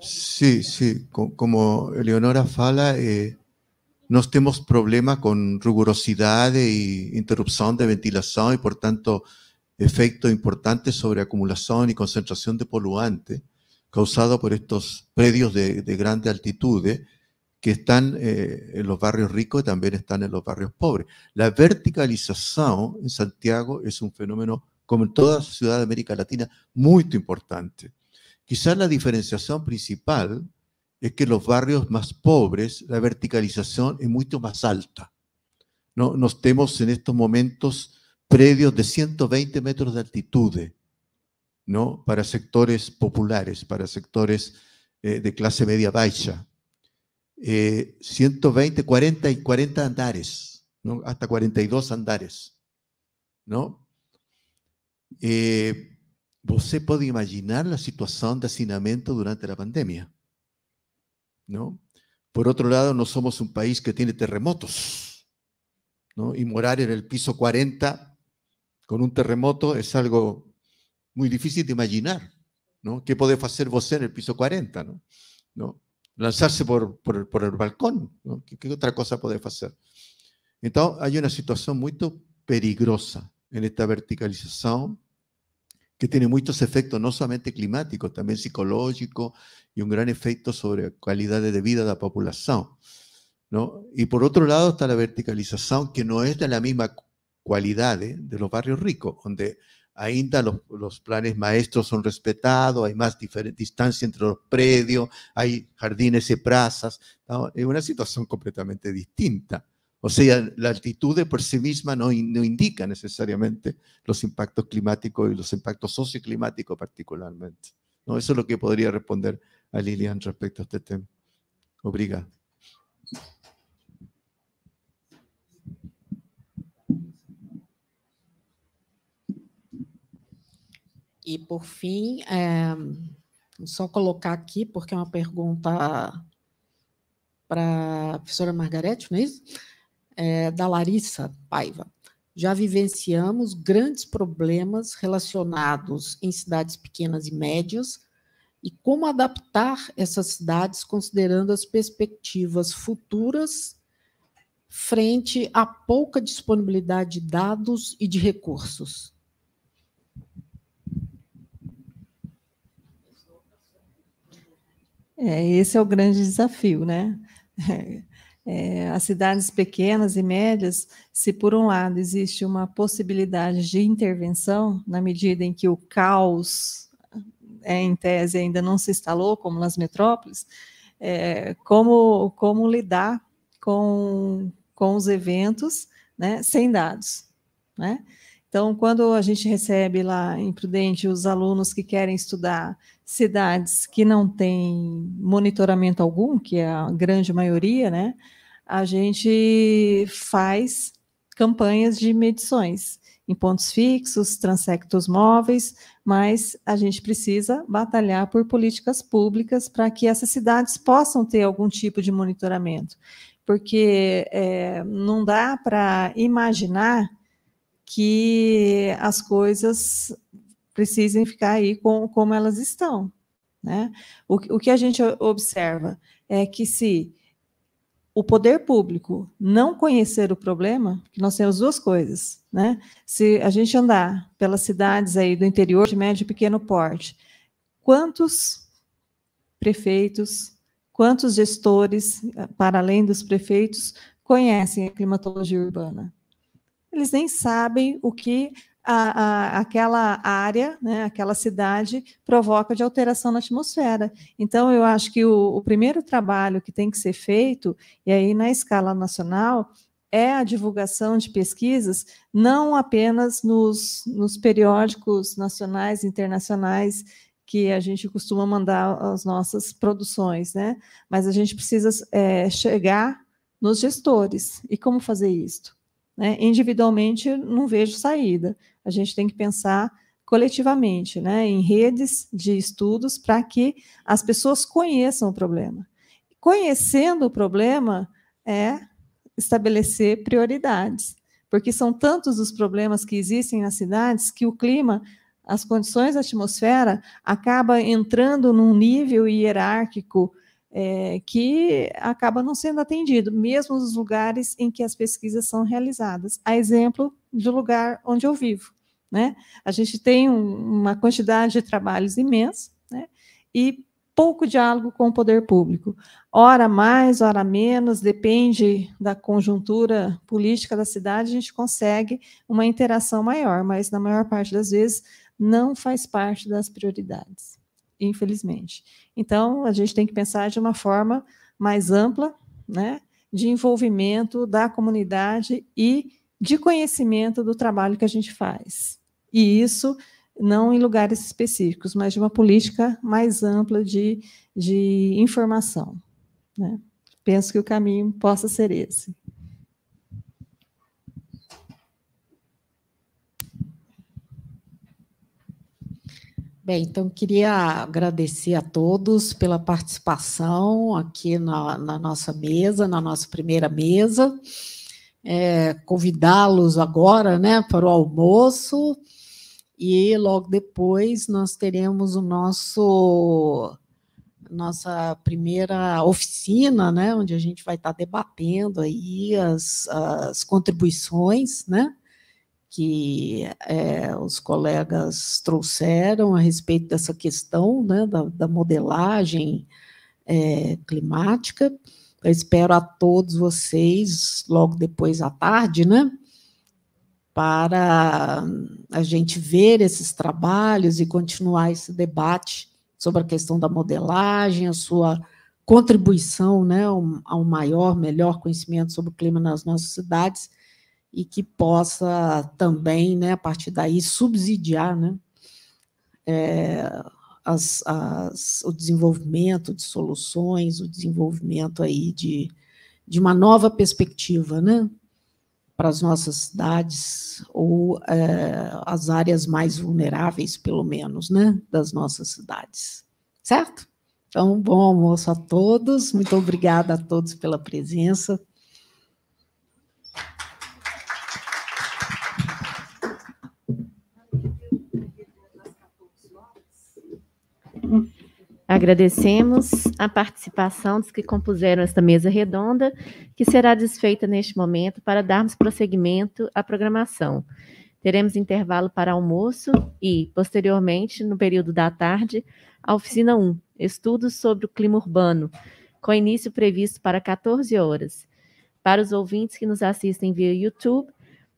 Sí, sí. Como Eleonora fala... Eh, no tenemos problema con rugosidad e interrupción de ventilación y por tanto efecto importante sobre acumulación y concentración de poluante causado por estos predios de, de grandes que están eh, en los barrios ricos y también están en los barrios pobres. La verticalización en Santiago es un fenómeno, como en toda ciudad de América Latina, muy importante. Quizás la diferenciación principal es que los barrios más pobres la verticalización es mucho más alta. ¿no? Nos tenemos en estos momentos predios de 120 metros de altitud, ¿no? Para sectores populares, para sectores eh, de clase media baixa 120, eh, 40 y 40 andares, Hasta 42 andares, ¿no? Eh, ¿Vos puede imaginar la situación de hacinamiento durante la pandemia? ¿no? Por otro lado, no somos un país que tiene terremotos, ¿no? Y morar en el piso 40 con un terremoto es algo muy difícil de imaginar, ¿no? ¿Qué podés hacer vos en el piso 40, ¿no? ¿No? Lanzarse por, por, por el balcón, ¿Qué, ¿Qué, otra cosa podés hacer? Entonces, hay una situación muy peligrosa en esta verticalización que tiene muchos efectos, no solamente climáticos, también psicológicos y un gran efecto sobre la calidad de vida la población ¿no? Y por otro lado está la verticalización, que no es de la misma cualidad ¿eh? de los barrios ricos, donde ainda los, planes maestros son respetados, hay más distancia entre los predios, hay jardines y plazas, es una situación completamente distinta. O sea, la altitud por sí misma no, no indica necesariamente los impactos climáticos y los impactos socioclimáticos particularmente. ¿no? Eso es lo que podría responder a Lilian respecto a este tema. obriga Y por fin, em, solo colocar aquí porque es una pregunta para la profesora Margarete, ¿no es é, da Larissa Paiva. Já vivenciamos grandes problemas relacionados em cidades pequenas e médias e como adaptar essas cidades considerando as perspectivas futuras frente à pouca disponibilidade de dados e de recursos. É, esse é o grande desafio, né? é, as cidades pequenas e médias, se por um lado existe uma possibilidade de intervenção, na medida em que o caos, é, em tese, ainda não se instalou, como nas metrópoles, é, como, como lidar com, com os eventos né, sem dados. Né? Então, quando a gente recebe lá em Prudente os alunos que querem estudar cidades que não têm monitoramento algum, que é a grande maioria, né? A gente faz campanhas de medições em pontos fixos, transectos móveis, mas a gente precisa batalhar por políticas públicas para que essas cidades possam ter algum tipo de monitoramento, porque é, não dá para imaginar que as coisas precisem ficar aí com, como elas estão. Né? O, o que a gente observa é que se o poder público não conhecer o problema, nós temos duas coisas, né? Se a gente andar pelas cidades aí do interior de médio e pequeno porte, quantos prefeitos, quantos gestores, para além dos prefeitos, conhecem a climatologia urbana? eles nem sabem o que a, a, aquela área, né, aquela cidade, provoca de alteração na atmosfera. Então, eu acho que o, o primeiro trabalho que tem que ser feito, e aí na escala nacional, é a divulgação de pesquisas, não apenas nos, nos periódicos nacionais e internacionais que a gente costuma mandar as nossas produções, né? Mas a gente precisa é, chegar nos gestores. E como fazer isso? Né? Individualmente, não vejo saída. A gente tem que pensar coletivamente, né? em redes de estudos, para que as pessoas conheçam o problema. Conhecendo o problema é estabelecer prioridades, porque são tantos os problemas que existem nas cidades que o clima as condições da atmosfera acaba entrando num nível hierárquico é, que acaba não sendo atendido, mesmo nos lugares em que as pesquisas são realizadas. A exemplo do lugar onde eu vivo. Né? A gente tem um, uma quantidade de trabalhos imensa né? e pouco diálogo com o poder público. Hora mais, hora menos, depende da conjuntura política da cidade, a gente consegue uma interação maior, mas na maior parte das vezes não faz parte das prioridades infelizmente. Então, a gente tem que pensar de uma forma mais ampla, né, de envolvimento da comunidade e de conhecimento do trabalho que a gente faz. E isso não em lugares específicos, mas de uma política mais ampla de, de informação. Né? Penso que o caminho possa ser esse. Bem, então queria agradecer a todos pela participação aqui na, na nossa mesa, na nossa primeira mesa. É, Convidá-los agora né, para o almoço e logo depois nós teremos o nosso nossa primeira oficina, né, onde a gente vai estar debatendo aí as, as contribuições, né, que é, os colegas trouxeram a respeito dessa questão né, da, da, modelagem é, climática. Eu espero a todos vocês logo depois à tarde, né? Para a gente ver esses trabalhos e continuar esse debate sobre a questão da modelagem, a sua contribuição né, a um maior, melhor conhecimento sobre o clima nas nossas cidades e que possa também, né, a partir daí, subsidiar né, é, as, as, o desenvolvimento de soluções, o desenvolvimento aí de, de uma nova perspectiva né, para as nossas cidades ou é, as áreas mais vulneráveis, pelo menos, né, das nossas cidades. Certo? Então, bom almoço a todos. Muito obrigada a todos pela presença. Agradecemos a participação dos que compuseram esta mesa redonda, que será desfeita neste momento para darmos prosseguimento à programação. Teremos intervalo para almoço e, posteriormente, no período da tarde, a oficina 1, Estudos sobre o Clima Urbano, com início previsto para 14 horas. Para os ouvintes que nos assistem via YouTube,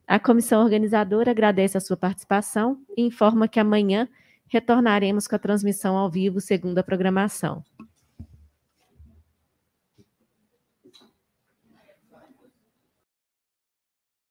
a comissão organizadora agradece a sua participação e informa que amanhã, Retornaremos com a transmissão ao vivo segundo a programação.